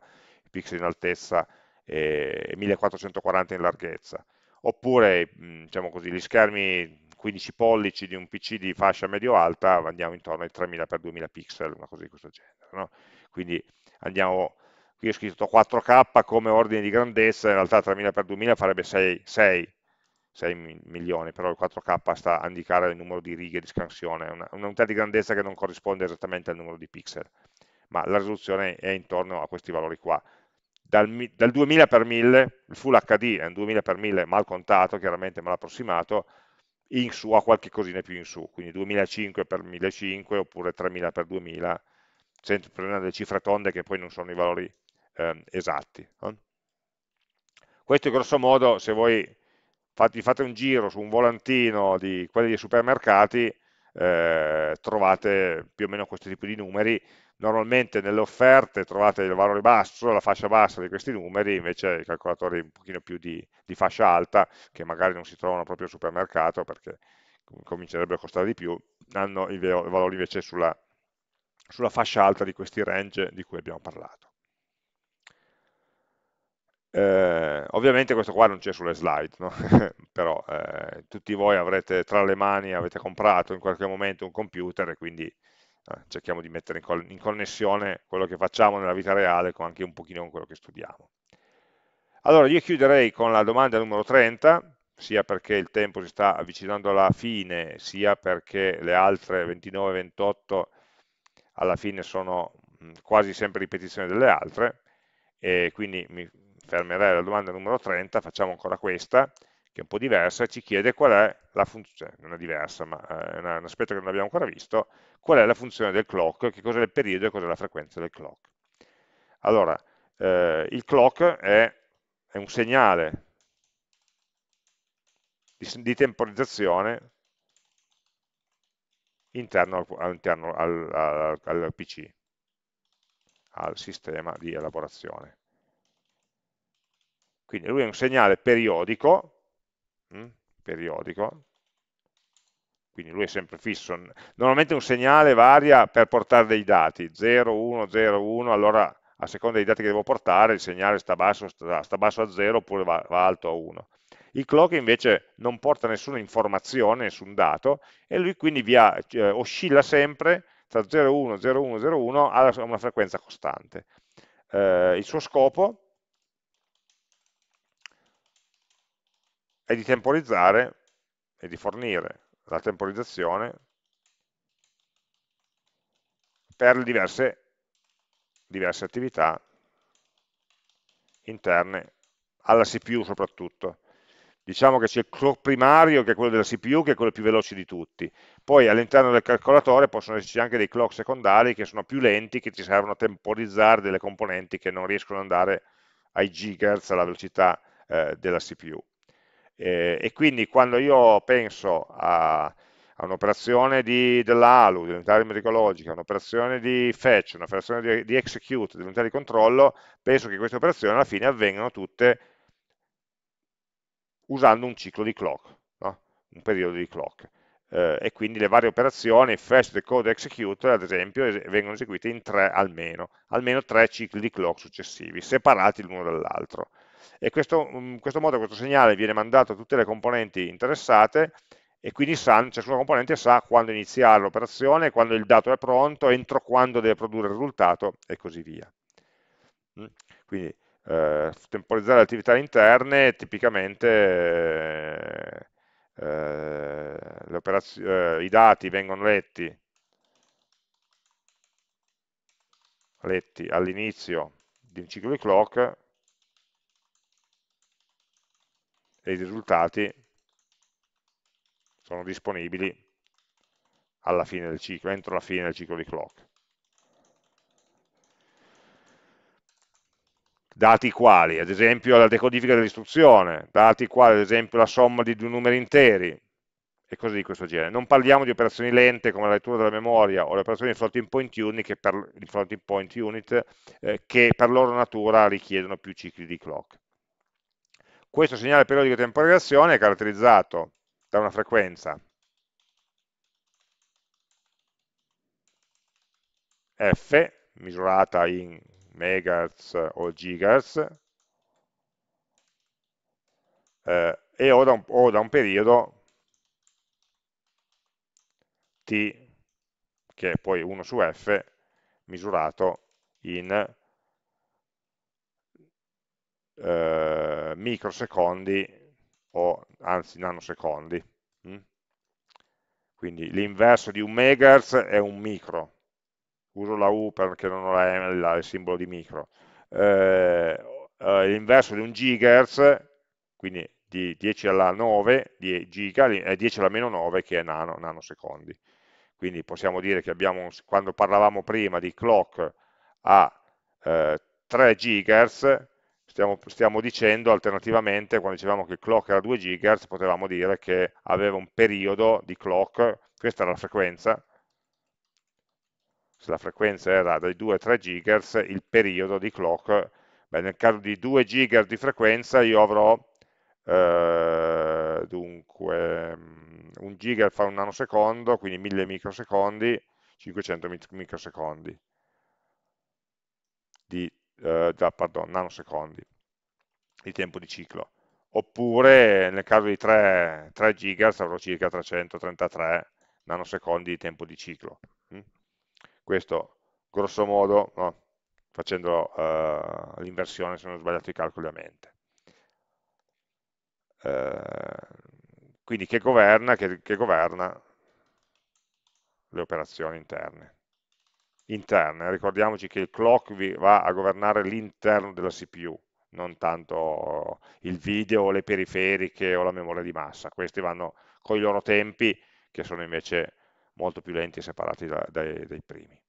pixel in altezza e 1440 in larghezza oppure diciamo così, gli schermi 15 pollici di un PC di fascia medio-alta andiamo intorno ai 3000x2000 pixel, una cosa di questo genere. No? Quindi andiamo, qui ho scritto 4K come ordine di grandezza, in realtà 3000x2000 farebbe 6, 6, 6 milioni, però il 4K sta a indicare il numero di righe di scansione, una, un'unità di grandezza che non corrisponde esattamente al numero di pixel, ma la risoluzione è intorno a questi valori qua dal, dal 2000 per 1000, il full HD è un 2000 per 1000 mal contato, chiaramente mal approssimato, in su a qualche cosina più in su, quindi 2005 per 1005 oppure 3000 per 2000, sempre prendendo delle cifre tonde che poi non sono i valori eh, esatti. Eh? Questo grosso modo, se voi fate, fate, un giro su un volantino di quelli dei supermercati, eh, trovate più o meno questo tipo di numeri, normalmente nelle offerte trovate il valore basso, la fascia bassa di questi numeri, invece i calcolatori un pochino più di, di fascia alta, che magari non si trovano proprio al supermercato perché comincerebbero a costare di più, hanno i valori invece sulla, sulla fascia alta di questi range di cui abbiamo parlato. Eh, ovviamente questo qua non c'è sulle slide, no? però eh, tutti voi avrete tra le mani, avete comprato in qualche momento un computer e quindi eh, cerchiamo di mettere in, connessione quello che facciamo nella vita reale con anche un pochino con quello che studiamo. Allora, io chiuderei con la domanda numero 30, sia perché il tempo si sta avvicinando alla fine, sia perché le altre 29 e 28 alla fine sono mm, quasi sempre ripetizioni delle altre, e quindi mi fermerei alla domanda numero 30, facciamo ancora questa, che è un po' diversa, ci chiede qual è la funzione, cioè non è diversa, ma eh, è un aspetto che non abbiamo ancora visto, qual è la funzione del clock, che cos'è il periodo e cos'è la frequenza del clock. Allora, eh, il clock è, è un segnale di, di temporizzazione interno, al, interno al, al, al PC, al sistema di elaborazione. Quindi lui è un segnale periodico Mm, periodico, quindi lui è sempre fisso. Normalmente un segnale varia per portare dei dati, 0, 1, 0, 1, allora a seconda dei dati che devo portare il segnale sta basso, sta, sta basso a 0 oppure va, va alto a 1. Il clock invece non porta nessuna informazione, nessun dato, e lui quindi via, eh, oscilla sempre tra 0, 0, 1, 1, 0, 1 a una frequenza costante. Eh, il suo scopo è di temporizzare e di fornire la temporizzazione per le diverse, diverse attività interne alla CPU soprattutto. Diciamo che c'è il clock primario che è quello della CPU che è quello più veloce di tutti. Poi all'interno del calcolatore possono esserci anche dei clock secondari che sono più lenti, che ci servono a temporizzare delle componenti che non riescono ad andare ai gigahertz alla velocità eh, della CPU. Eh, e quindi quando io penso a, a un'operazione dell'ALU, dell'unità metricologica, un'operazione di fetch, un'operazione di, di execute, dell'unità di controllo, penso che queste operazioni alla fine avvengano tutte usando un ciclo di clock, no? un periodo di clock. Eh, e quindi le varie operazioni, fetch, decode, execute, ad esempio, es vengono eseguite in tre almeno, almeno tre cicli di clock successivi, separati l'uno dall'altro e questo, in mm, questo modo questo segnale viene mandato a tutte le componenti interessate e quindi sanno, ciascuna componente sa quando iniziare l'operazione, quando il dato è pronto, entro quando deve produrre il risultato e così via. Mm. Quindi eh, temporizzare le attività interne tipicamente eh, eh, eh, i dati vengono letti, letti all'inizio di un ciclo di clock e i risultati sono disponibili alla fine del ciclo, entro la fine del ciclo di clock. Dati quali, ad esempio la decodifica dell'istruzione, dati quali ad esempio la somma di due numeri interi, e cose di questo genere. Non parliamo di operazioni lente come la lettura della memoria o le operazioni di floating point unit, che per, floating point unit, eh, che per loro natura richiedono più cicli di clock questo segnale periodico di temporalizzazione è caratterizzato da una frequenza f misurata in megahertz o gigahertz eh, e o da, un, o da, un, periodo t che è poi 1 su f misurato in eh, microsecondi o anzi nanosecondi. Mm? Quindi l'inverso di un megahertz è un micro. Uso la U perché non ho la M, là, il simbolo di micro. Eh, eh l'inverso di un gigahertz, quindi di 10 alla 9, di giga, è eh, 10 alla meno 9 che è nano, nanosecondi. Quindi possiamo dire che abbiamo, quando parlavamo prima di clock a eh, 3 gigahertz, Stiamo, stiamo, dicendo alternativamente, quando dicevamo che il clock era 2 GHz, potevamo dire che aveva un periodo di clock, questa era la frequenza, se la frequenza era dai 2 ai 3 GHz, il periodo di clock, beh, nel caso di 2 GHz di frequenza io avrò eh, dunque 1 mm, GHz fa un nanosecondo, quindi 1000 microsecondi, 500 microsecondi di eh, da, pardon, nanosecondi di tempo di ciclo. Oppure nel caso di 3, 3 GHz avrò circa 333 nanosecondi di tempo di ciclo. Mm? Questo grosso modo, no? facendo eh, l'inversione se non ho sbagliato i calcoli a mente. Eh, quindi che governa, che, che governa le operazioni interne interna. Ricordiamoci che il clock va a governare l'interno della CPU, non tanto il video, o le periferiche o la memoria di massa. Questi vanno con i loro tempi, che sono invece molto più lenti e separati da, dai, dai, primi.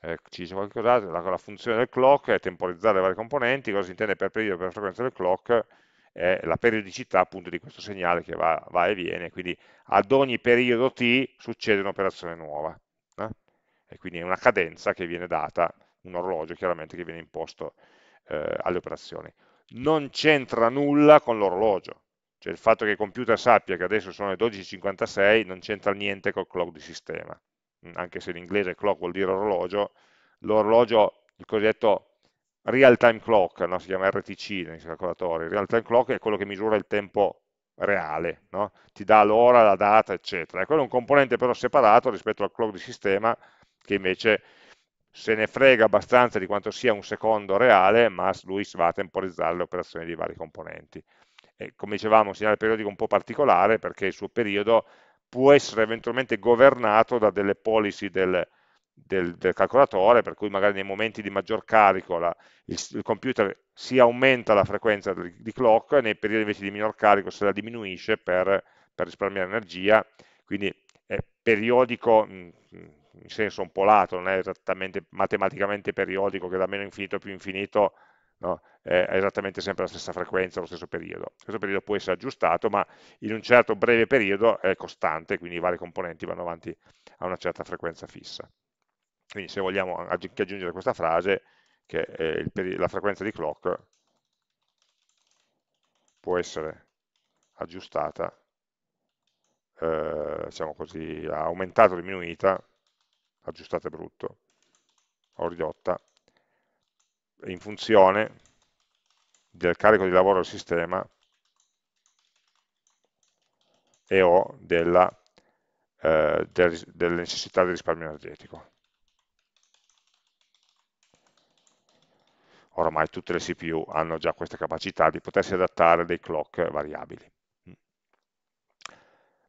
Eh, ci dice qualcos'altro, la, la funzione del clock è temporizzare le varie componenti, cosa si intende per periodo per frequenza del clock? È la periodicità appunto di questo segnale che va, va e viene, quindi ad ogni periodo t succede un'operazione nuova e quindi è una cadenza che viene data, un orologio chiaramente che viene imposto eh, alle operazioni. Non c'entra nulla con l'orologio, cioè il fatto che il computer sappia che adesso sono le 12.56 non c'entra niente col clock di sistema, mm, anche se in inglese clock vuol dire orologio, l'orologio, il cosiddetto real time clock, no? si chiama RTC nei calcolatori, real time clock è quello che misura il tempo reale, no? ti dà l'ora, la data, eccetera. E quello è un componente però separato rispetto al clock di sistema che invece se ne frega abbastanza di quanto sia un secondo reale, ma lui va a temporizzare le operazioni dei vari componenti. E, come dicevamo, un segnale periodico un po' particolare perché il suo periodo può essere eventualmente governato da delle policy del, del, del calcolatore, per cui magari nei momenti di maggior carico la, il, il, computer si aumenta la frequenza di, di clock, e nei periodi invece di minor carico se la diminuisce per, per risparmiare energia, quindi è periodico, mh, mm, mm, in senso un po' lato, non è esattamente matematicamente periodico, che da meno infinito a più infinito no? è esattamente sempre la stessa frequenza, lo stesso periodo. Questo periodo può essere aggiustato, ma in un certo breve periodo è costante, quindi i vari componenti vanno avanti a una certa frequenza fissa. Quindi se vogliamo anche aggiungere questa frase, che eh, la frequenza di clock può essere aggiustata, eh, diciamo così, aumentata o diminuita aggiustate brutto, o ridotta, in funzione del carico di lavoro del sistema e o della, eh, del, delle necessità di risparmio energetico. Ormai tutte le CPU hanno già questa capacità di potersi adattare dei clock variabili.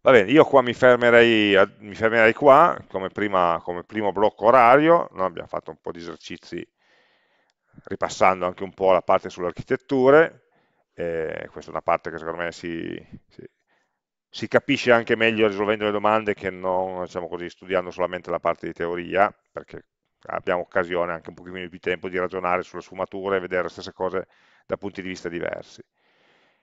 Va bene, io qua mi fermerei, mi fermerei qua come, prima, come, primo blocco orario, no? abbiamo fatto un po' di esercizi ripassando anche un po' la parte sulle architetture, eh, questa è una parte che secondo me si, si, si, capisce anche meglio risolvendo le domande che non diciamo così, studiando solamente la parte di teoria, perché abbiamo occasione anche un pochino di più tempo di ragionare sulle sfumature e vedere le stesse cose da punti di vista diversi.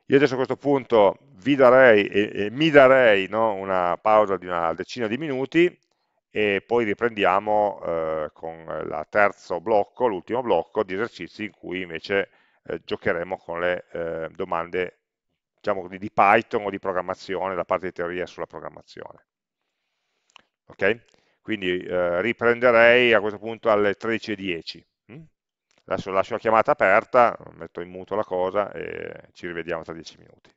Io adesso a questo punto vi darei e, e mi darei no, una pausa di una decina di minuti e poi riprendiamo eh, con il terzo blocco, l'ultimo blocco di esercizi in cui invece eh, giocheremo con le eh, domande diciamo di Python o di programmazione, la parte di teoria sulla programmazione. Ok? Quindi eh, riprenderei a questo punto alle 13.10. Adesso lascio la chiamata aperta, metto in muto la cosa e ci rivediamo tra 10 minuti.